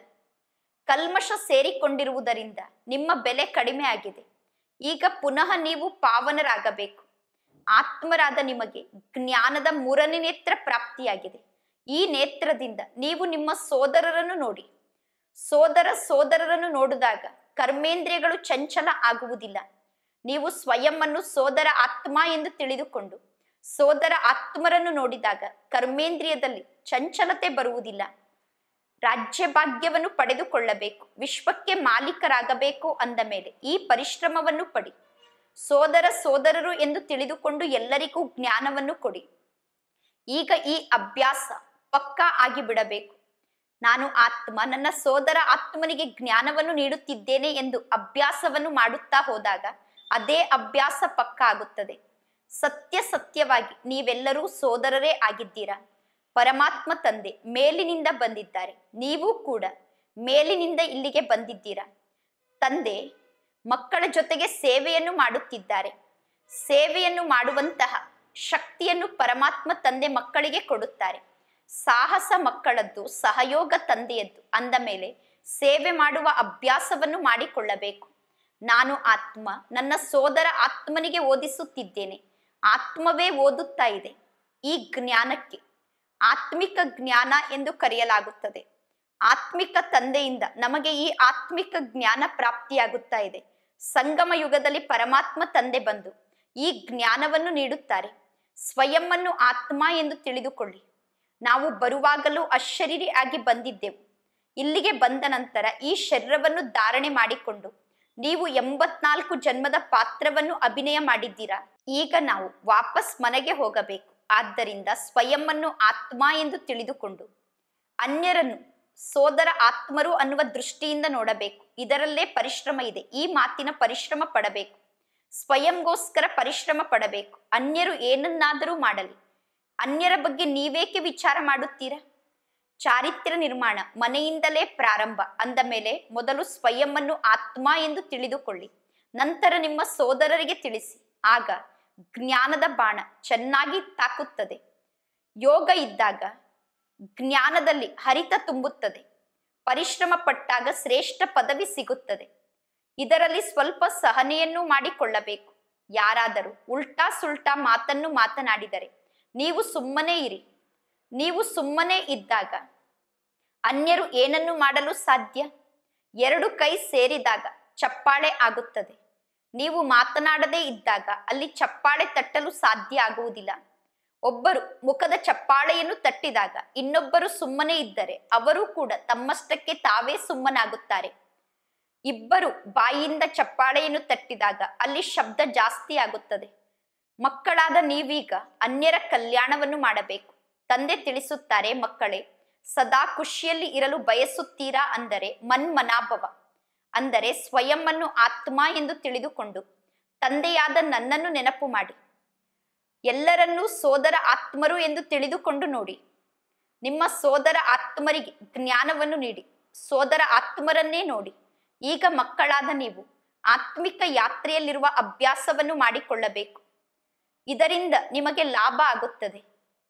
ಕಲ್ಮಶ ಸೇರಿಕೊಂಡಿರುವುದರಿಂದ ನಿಮ್ಮ ಬೆಲೆ ಕಡಿಮೆ ಆಗಿದೆ ಈಗ ಪುನಃ ನೀವು ಪಾವನರಾಗಬೇಕು ಆತ್ಮರಾದ ನಿಮಗೆ ಜ್ಞಾನದ ಮೂರನೇ ನೇತ್ರ ಪ್ರಾಪ್ತಿಯಾಗಿದೆ ಈ ನೇತ್ರದಿಂದ ನೀವು ನಿಮ್ಮ ಸೋದರರನ್ನು ನೋಡಿ ಸೋದರ ಸೋದರರನ್ನು ನೋಡಿದಾಗ ಕರ್ಮೇಂದ್ರಿಯಗಳು ಚಂಚಲ ಆಗುವುದಿಲ್ಲ ನೀವು ಸ್ವಯಂ ಸೋದರ ಆತ್ಮ ಎಂದು ತಿಳಿದುಕೊಂಡು ಸೋದರ ಆತ್ಮರನ್ನು ನೋಡಿದಾಗ ಕರ್ಮೇಂದ್ರಿಯದಲ್ಲಿ ಚಂಚಲತೆ ಬರುವುದಿಲ್ಲ ರಾಜ್ಯ ಭಾಗ್ಯವನ್ನು ಪಡೆದುಕೊಳ್ಳಬೇಕು ವಿಶ್ವಕ್ಕೆ ಮಾಲೀಕರಾಗಬೇಕು ಅಂದ ಮೇಲೆ ಈ ಪರಿಶ್ರಮವನ್ನು ಪಡಿ ಸೋದರ ಸೋದರರು ಎಂದು ತಿಳಿದುಕೊಂಡು ಎಲ್ಲರಿಗೂ ಜ್ಞಾನವನ್ನು ಕೊಡಿ ಈಗ ಈ ಅಭ್ಯಾಸ ಪಕ್ಕಾ ಆಗಿ ಬಿಡಬೇಕು ನಾನು ಆತ್ಮ ನನ್ನ ಸೋದರ ಆತ್ಮನಿಗೆ ಜ್ಞಾನವನ್ನು ನೀಡುತ್ತಿದ್ದೇನೆ ಎಂದು ಅಭ್ಯಾಸವನ್ನು ಮಾಡುತ್ತಾ ಹೋದಾಗ ಅದೇ ಅಭ್ಯಾಸ ಪಕ್ಕ ಆಗುತ್ತದೆ ಸತ್ಯ ಸತ್ಯವಾಗಿ ನೀವೆಲ್ಲರೂ ಸೋದರರೇ ಆಗಿದ್ದೀರಾ ಪರಮಾತ್ಮ ತಂದೆ ಮೇಲಿನಿಂದ ಬಂದಿದ್ದಾರೆ ನೀವು ಕೂಡ ಮೇಲಿನಿಂದ ಇಲ್ಲಿಗೆ ಬಂದಿದ್ದೀರಾ ತಂದೆ ಮಕ್ಕಳ ಜೊತೆಗೆ ಸೇವೆಯನ್ನು ಮಾಡುತ್ತಿದ್ದಾರೆ ಸೇವೆಯನ್ನು ಮಾಡುವಂತಹ ಶಕ್ತಿಯನ್ನು ಪರಮಾತ್ಮ ತಂದೆ ಮಕ್ಕಳಿಗೆ ಕೊಡುತ್ತಾರೆ ಸಾಹಸ ಮಕ್ಕಳದ್ದು ಸಹಯೋಗ ತಂದೆಯದ್ದು ಅಂದ ಮೇಲೆ ಸೇವೆ ಮಾಡುವ ಅಭ್ಯಾಸವನ್ನು ಮಾಡಿಕೊಳ್ಳಬೇಕು ನಾನು ಆತ್ಮ ನನ್ನ ಸೋದರ ಆತ್ಮನಿಗೆ ಓದಿಸುತ್ತಿದ್ದೇನೆ ಆತ್ಮವೇ ಓದುತ್ತಾ ಇದೆ ಈ ಜ್ಞಾನಕ್ಕೆ ಆತ್ಮಿಕ ಜ್ಞಾನ ಎಂದು ಕರೆಯಲಾಗುತ್ತದೆ ಆತ್ಮಿಕ ತಂದೆಯಿಂದ ನಮಗೆ ಈ ಆತ್ಮಿಕ ಜ್ಞಾನ ಪ್ರಾಪ್ತಿಯಾಗುತ್ತಾ ಇದೆ ಸಂಗಮ ಯುಗದಲ್ಲಿ ಪರಮಾತ್ಮ ತಂದೆ ಬಂದು ಈ ಜ್ಞಾನವನ್ನು ನೀಡುತ್ತಾರೆ ಸ್ವಯಂವನ್ನು ಆತ್ಮ ಎಂದು ತಿಳಿದುಕೊಳ್ಳಿ ನಾವು ಬರುವಾಗಲೂ ಅಶರೀರಿ ಆಗಿ ಬಂದಿದ್ದೆವು ಇಲ್ಲಿಗೆ ಬಂದ ನಂತರ ಈ ಶರೀರವನ್ನು ಧಾರಣೆ ಮಾಡಿಕೊಂಡು ನೀವು ಎಂಬತ್ನಾಲ್ಕು ಜನ್ಮದ ಪಾತ್ರವನ್ನು ಅಭಿನಯ ಮಾಡಿದ್ದೀರಾ ಈಗ ನಾವು ವಾಪಸ್ ಮನೆಗೆ ಹೋಗಬೇಕು ಆದ್ದರಿಂದ ಸ್ವಯಂವನ್ನು ಆತ್ಮ ಎಂದು ತಿಳಿದುಕೊಂಡು ಅನ್ಯರನ್ನು ಸೋದರ ಆತ್ಮರು ಅನ್ನುವ ದೃಷ್ಟಿಯಿಂದ ನೋಡಬೇಕು ಇದರಲ್ಲೇ ಪರಿಶ್ರಮ ಇದೆ ಈ ಮಾತಿನ ಪರಿಶ್ರಮ ಪಡಬೇಕು ಸ್ವಯಂಗೋಸ್ಕರ ಪರಿಶ್ರಮ ಪಡಬೇಕು ಅನ್ಯರು ಏನನ್ನಾದರೂ ಮಾಡಲಿ ಅನ್ಯರ ಬಗ್ಗೆ ನೀವೇಕೆ ವಿಚಾರ ಮಾಡುತ್ತೀರಾ ಚಾರಿತ್ರ್ಯ ನಿರ್ಮಾಣ ಮನೆಯಿಂದಲೇ ಪ್ರಾರಂಭ ಅಂದ ಮೇಲೆ ಮೊದಲು ಸ್ವಯಂವನ್ನು ಆತ್ಮ ಎಂದು ತಿಳಿದುಕೊಳ್ಳಿ ನಂತರ ನಿಮ್ಮ ಸೋದರರಿಗೆ ತಿಳಿಸಿ ಆಗ ಜ್ಞಾನದ ಬಾಣ ಚೆನ್ನಾಗಿ ತಾಕುತ್ತದೆ ಯೋಗ ಇದ್ದಾಗ ಜ್ಞಾನದಲ್ಲಿ ಹರಿತ ತುಂಬುತ್ತದೆ ಪರಿಶ್ರಮ ಪಟ್ಟಾಗ ಶ್ರೇಷ್ಠ ಪದವಿ ಸಿಗುತ್ತದೆ ಇದರಲ್ಲಿ ಸ್ವಲ್ಪ ಸಹನೆಯನ್ನು ಮಾಡಿಕೊಳ್ಳಬೇಕು ಯಾರಾದರೂ ಉಲ್ಟಾ ಸುಲ್ಟಾ ಮಾತನ್ನು ಮಾತನಾಡಿದರೆ ನೀವು ಸುಮ್ಮನೆ ಇರಿ ನೀವು ಸುಮ್ಮನೆ ಇದ್ದಾಗ ಅನ್ಯರು ಏನನ್ನು ಮಾಡಲು ಸಾಧ್ಯ ಎರಡು ಕೈ ಸೇರಿದಾಗ ಚಪ್ಪಾಳೆ ಆಗುತ್ತದೆ ನೀವು ಮಾತನಾಡದೇ ಇದ್ದಾಗ ಅಲ್ಲಿ ಚಪ್ಪಾಳೆ ತಟ್ಟಲು ಸಾಧ್ಯ ಆಗುವುದಿಲ್ಲ ಒಬ್ಬರು ಮುಖದ ಚಪ್ಪಾಳೆಯನ್ನು ತಟ್ಟಿದಾಗ ಇನ್ನೊಬ್ಬರು ಸುಮ್ಮನೆ ಇದ್ದರೆ ಅವರು ಕೂಡ ತಮ್ಮಷ್ಟಕ್ಕೆ ತಾವೇ ಸುಮ್ಮನಾಗುತ್ತಾರೆ ಇಬ್ಬರು ಬಾಯಿಯಿಂದ ಚಪ್ಪಾಳೆಯನ್ನು ತಟ್ಟಿದಾಗ ಅಲ್ಲಿ ಶಬ್ದ ಜಾಸ್ತಿ ಆಗುತ್ತದೆ ಮಕ್ಕಳಾದ ನೀವೀಗ ಅನ್ಯರ ಕಲ್ಯಾಣವನ್ನು ಮಾಡಬೇಕು ತಂದೆ ತಿಳಿಸುತ್ತಾರೆ ಮಕ್ಕಳೇ ಸದಾ ಖುಷಿಯಲ್ಲಿ ಇರಲು ಬಯಸುತ್ತೀರಾ ಅಂದರೆ ಮನ್ಮನಾಭವ ಅಂದರೆ ಸ್ವಯಂ ಆತ್ಮ ಎಂದು ತಿಳಿದುಕೊಂಡು ತಂದೆಯಾದ ನನ್ನನ್ನು ನೆನಪು ಮಾಡಿ ಎಲ್ಲರನ್ನೂ ಸೋದರ ಆತ್ಮರು ಎಂದು ತಿಳಿದುಕೊಂಡು ನೋಡಿ ನಿಮ್ಮ ಸೋದರ ಆತ್ಮರಿಗೆ ಜ್ಞಾನವನ್ನು ನೀಡಿ ಸೋದರ ಆತ್ಮರನ್ನೇ ನೋಡಿ ಈಗ ಮಕ್ಕಳಾದ ನೀವು ಆತ್ಮಿಕ ಯಾತ್ರೆಯಲ್ಲಿರುವ ಅಭ್ಯಾಸವನ್ನು ಮಾಡಿಕೊಳ್ಳಬೇಕು ಇದರಿಂದ ನಿಮಗೆ ಲಾಭ ಆಗುತ್ತದೆ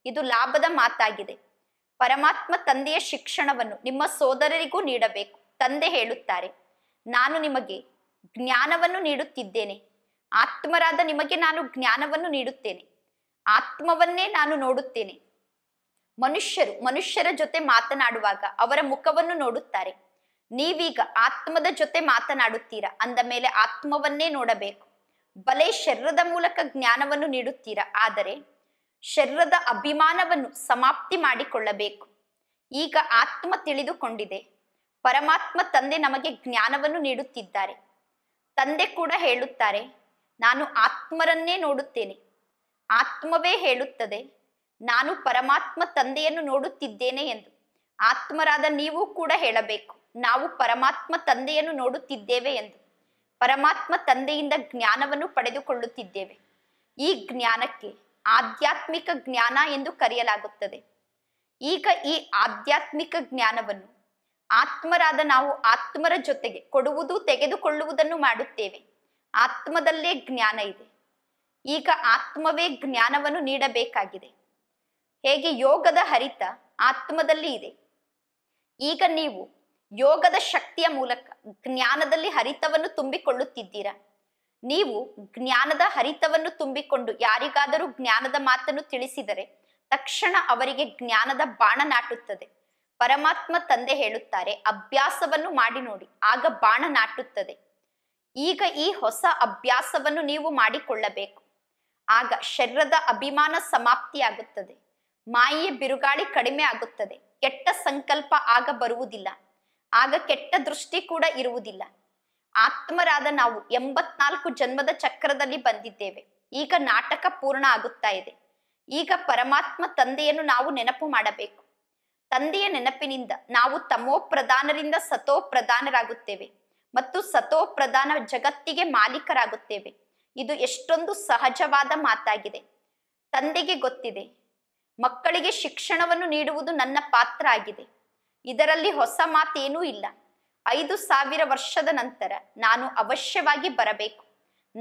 ಇದು ಲಾಭದ ಮಾತಾಗಿದೆ ಪರಮಾತ್ಮ ತಂದೆಯ ಶಿಕ್ಷಣವನ್ನು ನಿಮ್ಮ ಸೋದರರಿಗೂ ನೀಡಬೇಕು ತಂದೆ ಹೇಳುತ್ತಾರೆ ನಾನು ನಿಮಗೆ ಜ್ಞಾನವನ್ನು ನೀಡುತ್ತಿದ್ದೇನೆ ಆತ್ಮರಾದ ನಿಮಗೆ ನಾನು ಜ್ಞಾನವನ್ನು ನೀಡುತ್ತೇನೆ ಆತ್ಮವನ್ನೇ ನಾನು ನೋಡುತ್ತೇನೆ ಮನುಷ್ಯರು ಮನುಷ್ಯರ ಜೊತೆ ಮಾತನಾಡುವಾಗ ಅವರ ಮುಖವನ್ನು ನೋಡುತ್ತಾರೆ ನೀವೀಗ ಆತ್ಮದ ಜೊತೆ ಮಾತನಾಡುತ್ತೀರಾ ಅಂದ ಮೇಲೆ ಆತ್ಮವನ್ನೇ ನೋಡಬೇಕು ಬಲೆ ಶರೀರದ ಮೂಲಕ ಜ್ಞಾನವನ್ನು ನೀಡುತ್ತೀರಾ ಆದರೆ ಶರೀರದ ಅಭಿಮಾನವನ್ನು ಸಮಾಪ್ತಿ ಮಾಡಿಕೊಳ್ಳಬೇಕು ಈಗ ಆತ್ಮ ತಿಳಿದುಕೊಂಡಿದೆ ಪರಮಾತ್ಮ ತಂದೆ ನಮಗೆ ಜ್ಞಾನವನ್ನು ನೀಡುತ್ತಿದ್ದಾರೆ ತಂದೆ ಕೂಡ ಹೇಳುತ್ತಾರೆ ನಾನು ಆತ್ಮರನ್ನೇ ನೋಡುತ್ತೇನೆ ಆತ್ಮವೇ ಹೇಳುತ್ತದೆ ನಾನು ಪರಮಾತ್ಮ ತಂದೆಯನ್ನು ನೋಡುತ್ತಿದ್ದೇನೆ ಎಂದು ಆತ್ಮರಾದ ನೀವು ಕೂಡ ಹೇಳಬೇಕು ನಾವು ಪರಮಾತ್ಮ ತಂದೆಯನ್ನು ನೋಡುತ್ತಿದ್ದೇವೆ ಎಂದು ಪರಮಾತ್ಮ ತಂದೆಯಿಂದ ಜ್ಞಾನವನ್ನು ಪಡೆದುಕೊಳ್ಳುತ್ತಿದ್ದೇವೆ ಈ ಜ್ಞಾನಕ್ಕೆ ಆಧ್ಯಾತ್ಮಿಕ ಜ್ಞಾನ ಎಂದು ಕರೆಯಲಾಗುತ್ತದೆ ಈಗ ಈ ಆಧ್ಯಾತ್ಮಿಕ ಜ್ಞಾನವನ್ನು ಆತ್ಮರಾದ ನಾವು ಆತ್ಮರ ಜೊತೆಗೆ ಕೊಡುವುದು ತೆಗೆದುಕೊಳ್ಳುವುದನ್ನು ಮಾಡುತ್ತೇವೆ ಆತ್ಮದಲ್ಲೇ ಜ್ಞಾನ ಇದೆ ಈಗ ಆತ್ಮವೇ ಜ್ಞಾನವನ್ನು ನೀಡಬೇಕಾಗಿದೆ ಹೇಗೆ ಯೋಗದ ಹರಿತ ಆತ್ಮದಲ್ಲಿ ಇದೆ ಈಗ ನೀವು ಯೋಗದ ಶಕ್ತಿಯ ಮೂಲಕ ಜ್ಞಾನದಲ್ಲಿ ಹರಿತವನ್ನು ತುಂಬಿಕೊಳ್ಳುತ್ತಿದ್ದೀರಾ ನೀವು ಜ್ಞಾನದ ಹರಿತವನ್ನು ತುಂಬಿಕೊಂಡು ಯಾರಿಗಾದರೂ ಜ್ಞಾನದ ಮಾತನ್ನು ತಿಳಿಸಿದರೆ ತಕ್ಷಣ ಅವರಿಗೆ ಜ್ಞಾನದ ಬಾಣ ನಾಟುತ್ತದೆ ಪರಮಾತ್ಮ ತಂದೆ ಹೇಳುತ್ತಾರೆ ಅಭ್ಯಾಸವನ್ನು ಮಾಡಿ ನೋಡಿ ಆಗ ಬಾಣ ನಾಟುತ್ತದೆ ಈಗ ಈ ಹೊಸ ಅಭ್ಯಾಸವನ್ನು ನೀವು ಮಾಡಿಕೊಳ್ಳಬೇಕು ಆಗ ಶರೀರದ ಅಭಿಮಾನ ಸಮಾಪ್ತಿಯಾಗುತ್ತದೆ ಮಾಯಿಯ ಬಿರುಗಾಳಿ ಕಡಿಮೆ ಆಗುತ್ತದೆ ಕೆಟ್ಟ ಸಂಕಲ್ಪ ಆಗ ಬರುವುದಿಲ್ಲ ಆಗ ಕೆಟ್ಟ ದೃಷ್ಟಿ ಕೂಡ ಇರುವುದಿಲ್ಲ ಆತ್ಮರಾದ ನಾವು ಎಂಬತ್ನಾಲ್ಕು ಜನ್ಮದ ಚಕ್ರದಲ್ಲಿ ಬಂದಿದ್ದೇವೆ ಈಗ ನಾಟಕ ಪೂರ್ಣ ಆಗುತ್ತಾ ಇದೆ ಈಗ ಪರಮಾತ್ಮ ತಂದೆಯನ್ನು ನಾವು ನೆನಪು ಮಾಡಬೇಕು ತಂದೆಯ ನೆನಪಿನಿಂದ ನಾವು ತಮೋ ಪ್ರಧಾನರಿಂದ ಸತೋ ಪ್ರಧಾನರಾಗುತ್ತೇವೆ ಮತ್ತು ಸತೋ ಪ್ರಧಾನ ಜಗತ್ತಿಗೆ ಮಾಲೀಕರಾಗುತ್ತೇವೆ ಇದು ಎಷ್ಟೊಂದು ಸಹಜವಾದ ಮಾತಾಗಿದೆ ತಂದೆಗೆ ಗೊತ್ತಿದೆ ಮಕ್ಕಳಿಗೆ ಶಿಕ್ಷಣವನ್ನು ನೀಡುವುದು ನನ್ನ ಪಾತ್ರ ಆಗಿದೆ ಇದರಲ್ಲಿ ಹೊಸ ಮಾತೇನೂ ಇಲ್ಲ ಐದು ಸಾವಿರ ವರ್ಷದ ನಂತರ ನಾನು ಅವಶ್ಯವಾಗಿ ಬರಬೇಕು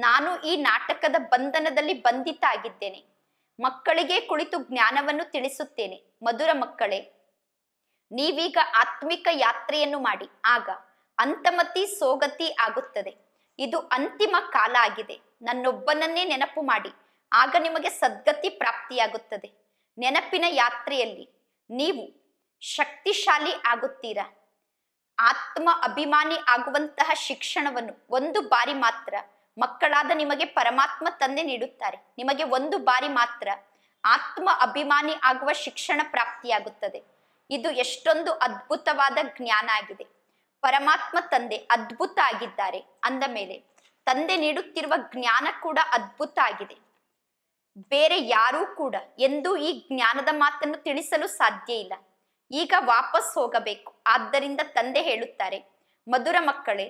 ನಾನು ಈ ನಾಟಕದ ಬಂಧನದಲ್ಲಿ ಬಂಧಿತ ಆಗಿದ್ದೇನೆ ಮಕ್ಕಳಿಗೆ ಕುಳಿತು ಜ್ಞಾನವನ್ನು ತಿಳಿಸುತ್ತೇನೆ ಮಧುರ ಮಕ್ಕಳೇ ನೀವೀಗ ಆತ್ಮಿಕ ಯಾತ್ರೆಯನ್ನು ಮಾಡಿ ಆಗ ಅಂತಮತಿ ಸೋಗತಿ ಆಗುತ್ತದೆ ಇದು ಅಂತಿಮ ಕಾಲ ಆಗಿದೆ ನನ್ನೊಬ್ಬನನ್ನೇ ನೆನಪು ಮಾಡಿ ಆಗ ನಿಮಗೆ ಸದ್ಗತಿ ಪ್ರಾಪ್ತಿಯಾಗುತ್ತದೆ ನೆನಪಿನ ಯಾತ್ರೆಯಲ್ಲಿ ನೀವು ಶಕ್ತಿಶಾಲಿ ಆಗುತ್ತೀರಾ ಆತ್ಮ ಅಭಿಮಾನಿ ಆಗುವಂತಹ ಶಿಕ್ಷಣವನ್ನು ಒಂದು ಬಾರಿ ಮಾತ್ರ ಮಕ್ಕಳಾದ ನಿಮಗೆ ಪರಮಾತ್ಮ ತಂದೆ ನೀಡುತ್ತಾರೆ ನಿಮಗೆ ಒಂದು ಬಾರಿ ಮಾತ್ರ ಆತ್ಮ ಅಭಿಮಾನಿ ಆಗುವ ಶಿಕ್ಷಣ ಪ್ರಾಪ್ತಿಯಾಗುತ್ತದೆ ಇದು ಎಷ್ಟೊಂದು ಅದ್ಭುತವಾದ ಜ್ಞಾನ ಆಗಿದೆ ಪರಮಾತ್ಮ ತಂದೆ ಅದ್ಭುತ ಆಗಿದ್ದಾರೆ ಅಂದ ಮೇಲೆ ತಂದೆ ನೀಡುತ್ತಿರುವ ಜ್ಞಾನ ಕೂಡ ಅದ್ಭುತ ಆಗಿದೆ ಬೇರೆ ಯಾರೂ ಕೂಡ ಎಂದೂ ಈ ಜ್ಞಾನದ ಮಾತನ್ನು ತಿಳಿಸಲು ಸಾಧ್ಯ ಇಲ್ಲ ಈಗ ವಾಪಸ್ ಹೋಗಬೇಕು ಆದ್ದರಿಂದ ತಂದೆ ಹೇಳುತ್ತಾರೆ ಮಧುರ ಮಕ್ಕಳೇ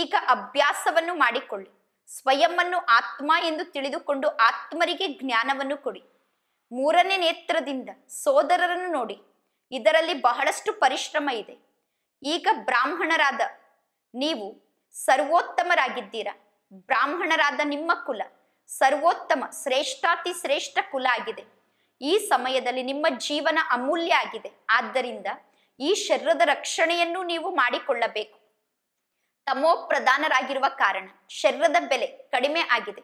ಈಗ ಅಭ್ಯಾಸವನ್ನು ಮಾಡಿಕೊಳ್ಳಿ ಸ್ವಯಂ ಆತ್ಮ ಎಂದು ತಿಳಿದುಕೊಂಡು ಆತ್ಮರಿಗೆ ಜ್ಞಾನವನ್ನು ಕೊಡಿ ಮೂರನೇ ನೇತ್ರದಿಂದ ಸೋದರರನ್ನು ನೋಡಿ ಇದರಲ್ಲಿ ಬಹಳಷ್ಟು ಪರಿಶ್ರಮ ಇದೆ ಈಗ ಬ್ರಾಹ್ಮಣರಾದ ನೀವು ಸರ್ವೋತ್ತಮರಾಗಿದ್ದೀರಾ ಬ್ರಾಹ್ಮಣರಾದ ನಿಮ್ಮ ಕುಲ ಸರ್ವೋತ್ತಮ ಶ್ರೇಷ್ಠಾತಿ ಶ್ರೇಷ್ಠ ಕುಲ ಆಗಿದೆ ಈ ಸಮಯದಲ್ಲಿ ನಿಮ್ಮ ಜೀವನ ಅಮೂಲ್ಯ ಆಗಿದೆ ಆದ್ದರಿಂದ ಈ ಶರೀರದ ರಕ್ಷಣೆಯನ್ನು ನೀವು ಮಾಡಿಕೊಳ್ಳಬೇಕು ತಮೋ ಪ್ರಧಾನರಾಗಿರುವ ಕಾರಣ ಶರೀರದ ಬೆಲೆ ಕಡಿಮೆ ಆಗಿದೆ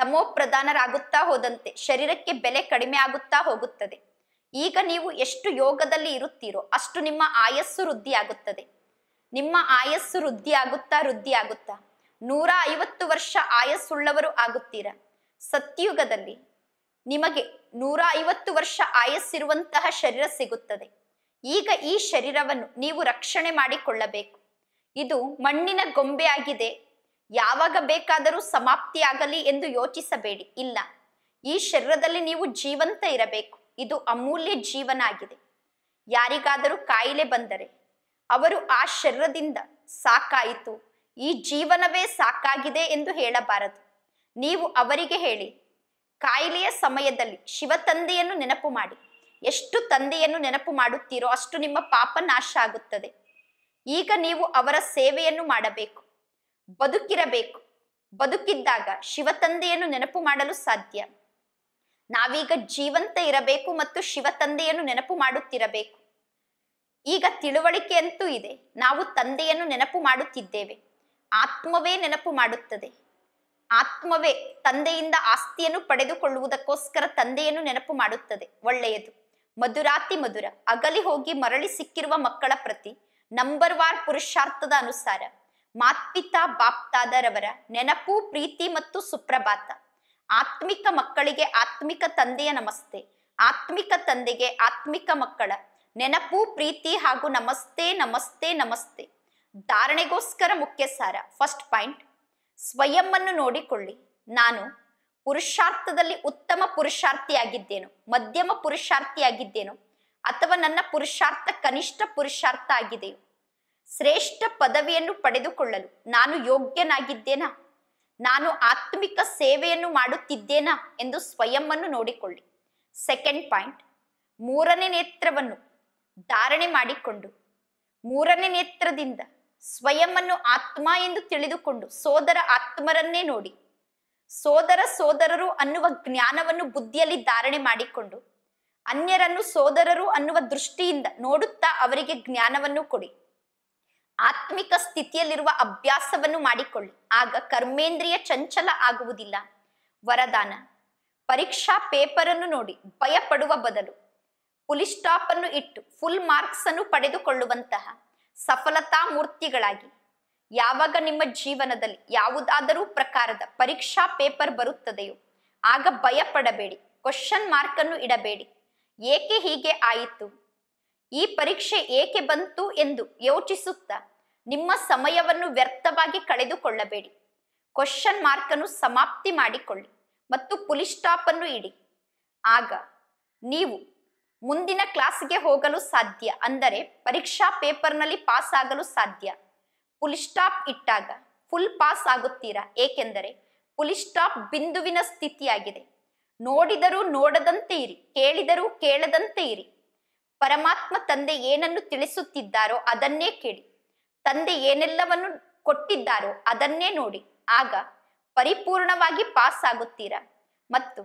ತಮೋ ಪ್ರಧಾನರಾಗುತ್ತಾ ಹೋದಂತೆ ಶರೀರಕ್ಕೆ ಬೆಲೆ ಕಡಿಮೆ ಆಗುತ್ತಾ ಹೋಗುತ್ತದೆ ಈಗ ನೀವು ಎಷ್ಟು ಯೋಗದಲ್ಲಿ ಇರುತ್ತೀರೋ ಅಷ್ಟು ನಿಮ್ಮ ಆಯಸ್ಸು ವೃದ್ಧಿಯಾಗುತ್ತದೆ ನಿಮ್ಮ ಆಯಸ್ಸು ವೃದ್ಧಿಯಾಗುತ್ತಾ ವೃದ್ಧಿಯಾಗುತ್ತಾ ನೂರ ಐವತ್ತು ವರ್ಷ ಆಯಸ್ಸುಳ್ಳವರು ಆಗುತ್ತೀರ ಸತ್ಯುಗದಲ್ಲಿ ನಿಮಗೆ ನೂರ ಐವತ್ತು ವರ್ಷ ಆಯಸ್ಸಿರುವಂತಹ ಶರೀರ ಸಿಗುತ್ತದೆ ಈಗ ಈ ಶರೀರವನ್ನು ನೀವು ರಕ್ಷಣೆ ಮಾಡಿಕೊಳ್ಳಬೇಕು ಇದು ಮಣ್ಣಿನ ಗೊಂಬೆಯಾಗಿದೆ ಯಾವಾಗ ಬೇಕಾದರೂ ಸಮಾಪ್ತಿಯಾಗಲಿ ಎಂದು ಯೋಚಿಸಬೇಡಿ ಇಲ್ಲ ಈ ಶರೀರದಲ್ಲಿ ನೀವು ಜೀವಂತ ಇರಬೇಕು ಇದು ಅಮೂಲ್ಯ ಜೀವನ ಆಗಿದೆ ಯಾರಿಗಾದರೂ ಕಾಯಿಲೆ ಬಂದರೆ ಅವರು ಆ ಶರೀರದಿಂದ ಸಾಕಾಯಿತು ಈ ಜೀವನವೇ ಸಾಕಾಗಿದೆ ಎಂದು ಹೇಳಬಾರದು ನೀವು ಅವರಿಗೆ ಹೇಳಿ ಕಾಯಿಲೆಯ ಸಮಯದಲ್ಲಿ ಶಿವ ತಂದೆಯನ್ನು ನೆನಪು ಮಾಡಿ ಎಷ್ಟು ತಂದೆಯನ್ನು ನೆನಪು ಮಾಡುತ್ತೀರೋ ಅಷ್ಟು ನಿಮ್ಮ ಪಾಪ ನಾಶ ಆಗುತ್ತದೆ ಈಗ ನೀವು ಅವರ ಸೇವೆಯನ್ನು ಮಾಡಬೇಕು ಬದುಕಿರಬೇಕು ಬದುಕಿದ್ದಾಗ ಶಿವ ತಂದೆಯನ್ನು ನೆನಪು ಮಾಡಲು ಸಾಧ್ಯ ನಾವೀಗ ಜೀವಂತ ಇರಬೇಕು ಮತ್ತು ಶಿವ ತಂದೆಯನ್ನು ನೆನಪು ಮಾಡುತ್ತಿರಬೇಕು ಈಗ ತಿಳುವಳಿಕೆ ಅಂತೂ ಇದೆ ನಾವು ತಂದೆಯನ್ನು ನೆನಪು ಮಾಡುತ್ತಿದ್ದೇವೆ ಆತ್ಮವೇ ನೆನಪು ಮಾಡುತ್ತದೆ ಆತ್ಮವೇ ತಂದೆಯಿಂದ ಆಸ್ತಿಯನ್ನು ಪಡೆದುಕೊಳ್ಳುವುದಕ್ಕೋಸ್ಕರ ತಂದೆಯನ್ನು ನೆನಪು ಮಾಡುತ್ತದೆ ಒಳ್ಳೆಯದು ಮಧುರಾತಿ ಮಧುರ ಅಗಲಿ ಹೋಗಿ ಮರಳಿ ಸಿಕ್ಕಿರುವ ಮಕ್ಕಳ ಪ್ರತಿ ನಂಬರ್ ವಾರ್ ಪುರುಷಾರ್ಥದ ಅನುಸಾರ ಮಾತ್ಪಿತಾ ಬಾಪ್ತಾದರವರ ನೆನಪು ಪ್ರೀತಿ ಮತ್ತು ಸುಪ್ರಭಾತ ಆತ್ಮಿಕ ಮಕ್ಕಳಿಗೆ ಆತ್ಮಿಕ ತಂದೆಯ ನಮಸ್ತೆ ಆತ್ಮಿಕ ತಂದೆಗೆ ಆತ್ಮಿಕ ಮಕ್ಕಳ ನೆನಪು ಪ್ರೀತಿ ಹಾಗೂ ನಮಸ್ತೆ ನಮಸ್ತೆ ನಮಸ್ತೆ ಧಾರಣೆಗೋಸ್ಕರ ಮುಖ್ಯ ಸಾರ ಫಸ್ಟ್ ಪಾಯಿಂಟ್ ಸ್ವಯಮ್ಮನ್ನು ನೋಡಿಕೊಳ್ಳಿ ನಾನು ಪುರುಷಾರ್ಥದಲ್ಲಿ ಉತ್ತಮ ಪುರುಷಾರ್ಥಿಯಾಗಿದ್ದೇನು ಮಧ್ಯಮ ಪುರುಷಾರ್ಥಿಯಾಗಿದ್ದೇನು ಅಥವಾ ನನ್ನ ಪುರುಷಾರ್ಥ ಕನಿಷ್ಠ ಪುರುಷಾರ್ಥ ಆಗಿದೆಯೋ ಶ್ರೇಷ್ಠ ಪದವಿಯನ್ನು ಪಡೆದುಕೊಳ್ಳಲು ನಾನು ಯೋಗ್ಯನಾಗಿದ್ದೇನಾ ನಾನು ಆತ್ಮಿಕ ಸೇವೆಯನ್ನು ಮಾಡುತ್ತಿದ್ದೇನಾ ಎಂದು ಸ್ವಯಂವನ್ನು ನೋಡಿಕೊಳ್ಳಿ ಸೆಕೆಂಡ್ ಪಾಯಿಂಟ್ ಮೂರನೇ ನೇತ್ರವನ್ನು ಧಾರಣೆ ಮಾಡಿಕೊಂಡು ಮೂರನೇ ನೇತ್ರದಿಂದ ಸ್ವಯಂವನ್ನು ಆತ್ಮ ಎಂದು ತಿಳಿದುಕೊಂಡು ಸೋದರ ಆತ್ಮರನ್ನೇ ನೋಡಿ ಸೋದರ ಸೋದರರು ಅನ್ನುವ ಜ್ಞಾನವನ್ನು ಬುದ್ಧಿಯಲ್ಲಿ ಧಾರಣೆ ಮಾಡಿಕೊಂಡು ಅನ್ಯರನ್ನು ಸೋದರರು ಅನ್ನುವ ದೃಷ್ಟಿಯಿಂದ ನೋಡುತ್ತಾ ಅವರಿಗೆ ಜ್ಞಾನವನ್ನು ಕೊಡಿ ಆತ್ಮಿಕ ಸ್ಥಿತಿಯಲ್ಲಿರುವ ಅಭ್ಯಾಸವನ್ನು ಮಾಡಿಕೊಳ್ಳಿ ಆಗ ಕರ್ಮೇಂದ್ರಿಯ ಚಂಚಲ ಆಗುವುದಿಲ್ಲ ವರದಾನ ಪರೀಕ್ಷಾ ಪೇಪರ್ ಅನ್ನು ನೋಡಿ ಭಯ ಪಡುವ ಬದಲು ಪುಲಿಸ್ ಸ್ಟಾಪ್ ಅನ್ನು ಇಟ್ಟು ಫುಲ್ ಮಾರ್ಕ್ಸ್ ಅನ್ನು ಪಡೆದುಕೊಳ್ಳುವಂತಹ ಸಫಲತಾ ಮೂರ್ತಿಗಳಾಗಿ ಯಾವಾಗ ನಿಮ್ಮ ಜೀವನದಲ್ಲಿ ಯಾವುದಾದರೂ ಪ್ರಕಾರದ ಪರೀಕ್ಷಾ ಪೇಪರ್ ಬರುತ್ತದೆಯೋ ಆಗ ಭಯ ಪಡಬೇಡಿ ಕ್ವಶನ್ ಮಾರ್ಕ್ ಅನ್ನು ಇಡಬೇಡಿ ಏಕೆ ಹೀಗೆ ಆಯಿತು ಈ ಪರೀಕ್ಷೆ ಏಕೆ ಬಂತು ಎಂದು ಯೋಚಿಸುತ್ತಾ ನಿಮ್ಮ ಸಮಯವನ್ನು ವ್ಯರ್ಥವಾಗಿ ಕಳೆದುಕೊಳ್ಳಬೇಡಿ ಕ್ವಶನ್ ಅನ್ನು ಸಮಾಪ್ತಿ ಮಾಡಿಕೊಳ್ಳಿ ಮತ್ತು ಪುಲಿಸ್ಟಾಪ್ ಸ್ಟಾಪ್ ಅನ್ನು ಇಡಿ ಆಗ ನೀವು ಮುಂದಿನ ಕ್ಲಾಸ್ಗೆ ಹೋಗಲು ಸಾಧ್ಯ ಅಂದರೆ ಪರೀಕ್ಷಾ ಪೇಪರ್ನಲ್ಲಿ ಪಾಸ್ ಆಗಲು ಸಾಧ್ಯ ಪುಲಿಸ್ಟಾಪ್ ಸ್ಟಾಪ್ ಇಟ್ಟಾಗ ಫುಲ್ ಪಾಸ್ ಆಗುತ್ತೀರಾ ಏಕೆಂದರೆ ಪುಲಿಸ್ಟಾಪ್ ಸ್ಟಾಪ್ ಬಿಂದುವಿನ ಸ್ಥಿತಿಯಾಗಿದೆ ನೋಡಿದರೂ ನೋಡದಂತೆ ಇರಿ ಕೇಳಿದರೂ ಕೇಳದಂತೆ ಇರಿ ಪರಮಾತ್ಮ ತಂದೆ ಏನನ್ನು ತಿಳಿಸುತ್ತಿದ್ದಾರೋ ಅದನ್ನೇ ಕೇಳಿ ತಂದೆ ಏನೆಲ್ಲವನ್ನು ಕೊಟ್ಟಿದ್ದಾರೋ ಅದನ್ನೇ ನೋಡಿ ಆಗ ಪರಿಪೂರ್ಣವಾಗಿ ಪಾಸ್ ಆಗುತ್ತೀರಾ ಮತ್ತು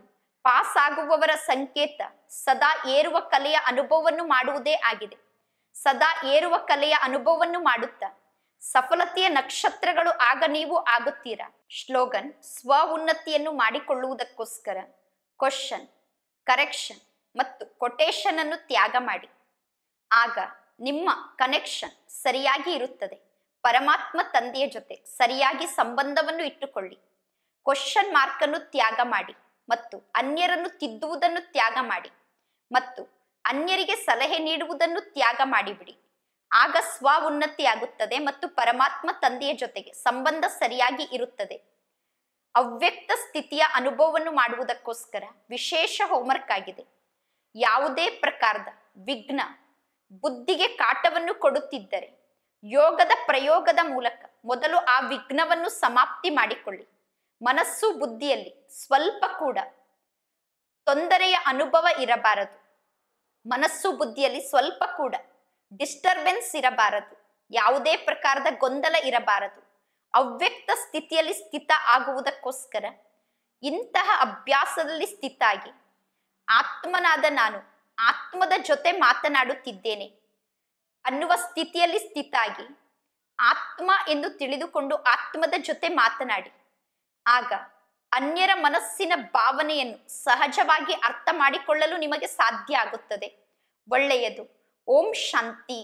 ಪಾಸ್ ಆಗುವವರ ಸಂಕೇತ ಸದಾ ಏರುವ ಕಲೆಯ ಅನುಭವವನ್ನು ಮಾಡುವುದೇ ಆಗಿದೆ ಸದಾ ಏರುವ ಕಲೆಯ ಅನುಭವವನ್ನು ಮಾಡುತ್ತಾ ಸಫಲತೆಯ ನಕ್ಷತ್ರಗಳು ಆಗ ನೀವು ಆಗುತ್ತೀರಾ ಶ್ಲೋಗನ್ ಸ್ವ ಉನ್ನತಿಯನ್ನು ಮಾಡಿಕೊಳ್ಳುವುದಕ್ಕೋಸ್ಕರ ಕ್ವಶನ್ ಕರೆಕ್ಷನ್ ಮತ್ತು ಕೊಟೇಶನ್ ಅನ್ನು ತ್ಯಾಗ ಮಾಡಿ ಆಗ ನಿಮ್ಮ ಕನೆಕ್ಷನ್ ಸರಿಯಾಗಿ ಇರುತ್ತದೆ ಪರಮಾತ್ಮ ತಂದೆಯ ಜೊತೆ ಸರಿಯಾಗಿ ಸಂಬಂಧವನ್ನು ಇಟ್ಟುಕೊಳ್ಳಿ ಕ್ವಶನ್ ಮಾರ್ಕ್ ಅನ್ನು ತ್ಯಾಗ ಮಾಡಿ ಮತ್ತು ಅನ್ಯರನ್ನು ತಿದ್ದುವುದನ್ನು ತ್ಯಾಗ ಮಾಡಿ ಮತ್ತು ಅನ್ಯರಿಗೆ ಸಲಹೆ ನೀಡುವುದನ್ನು ತ್ಯಾಗ ಮಾಡಿಬಿಡಿ ಆಗ ಸ್ವ ಉನ್ನತಿಯಾಗುತ್ತದೆ ಮತ್ತು ಪರಮಾತ್ಮ ತಂದೆಯ ಜೊತೆಗೆ ಸಂಬಂಧ ಸರಿಯಾಗಿ ಇರುತ್ತದೆ ಅವ್ಯಕ್ತ ಸ್ಥಿತಿಯ ಅನುಭವವನ್ನು ಮಾಡುವುದಕ್ಕೋಸ್ಕರ ವಿಶೇಷ ಹೋಮ್ವರ್ಕ್ ಆಗಿದೆ ಯಾವುದೇ ಪ್ರಕಾರದ ವಿಘ್ನ ಬುದ್ಧಿಗೆ ಕಾಟವನ್ನು ಕೊಡುತ್ತಿದ್ದರೆ ಯೋಗದ ಪ್ರಯೋಗದ ಮೂಲಕ ಮೊದಲು ಆ ವಿಘ್ನವನ್ನು ಸಮಾಪ್ತಿ ಮಾಡಿಕೊಳ್ಳಿ ಮನಸ್ಸು ಬುದ್ಧಿಯಲ್ಲಿ ಸ್ವಲ್ಪ ಕೂಡ ತೊಂದರೆಯ ಅನುಭವ ಇರಬಾರದು ಮನಸ್ಸು ಬುದ್ಧಿಯಲ್ಲಿ ಸ್ವಲ್ಪ ಕೂಡ ಡಿಸ್ಟರ್ಬೆನ್ಸ್ ಇರಬಾರದು ಯಾವುದೇ ಪ್ರಕಾರದ ಗೊಂದಲ ಇರಬಾರದು ಅವ್ಯಕ್ತ ಸ್ಥಿತಿಯಲ್ಲಿ ಸ್ಥಿತ ಆಗುವುದಕ್ಕೋಸ್ಕರ ಇಂತಹ ಅಭ್ಯಾಸದಲ್ಲಿ ಸ್ಥಿತಾಗಿ ಆತ್ಮನಾದ ನಾನು ಆತ್ಮದ ಜೊತೆ ಮಾತನಾಡುತ್ತಿದ್ದೇನೆ ಅನ್ನುವ ಸ್ಥಿತಿಯಲ್ಲಿ ಸ್ಥಿತಾಗಿ ಆತ್ಮ ಎಂದು ತಿಳಿದುಕೊಂಡು ಆತ್ಮದ ಜೊತೆ ಮಾತನಾಡಿ ಆಗ ಅನ್ಯರ ಮನಸ್ಸಿನ ಭಾವನೆಯನ್ನು ಸಹಜವಾಗಿ ಅರ್ಥ ಮಾಡಿಕೊಳ್ಳಲು ನಿಮಗೆ ಸಾಧ್ಯ ಆಗುತ್ತದೆ ಒಳ್ಳೆಯದು ಓಂ ಶಾಂತಿ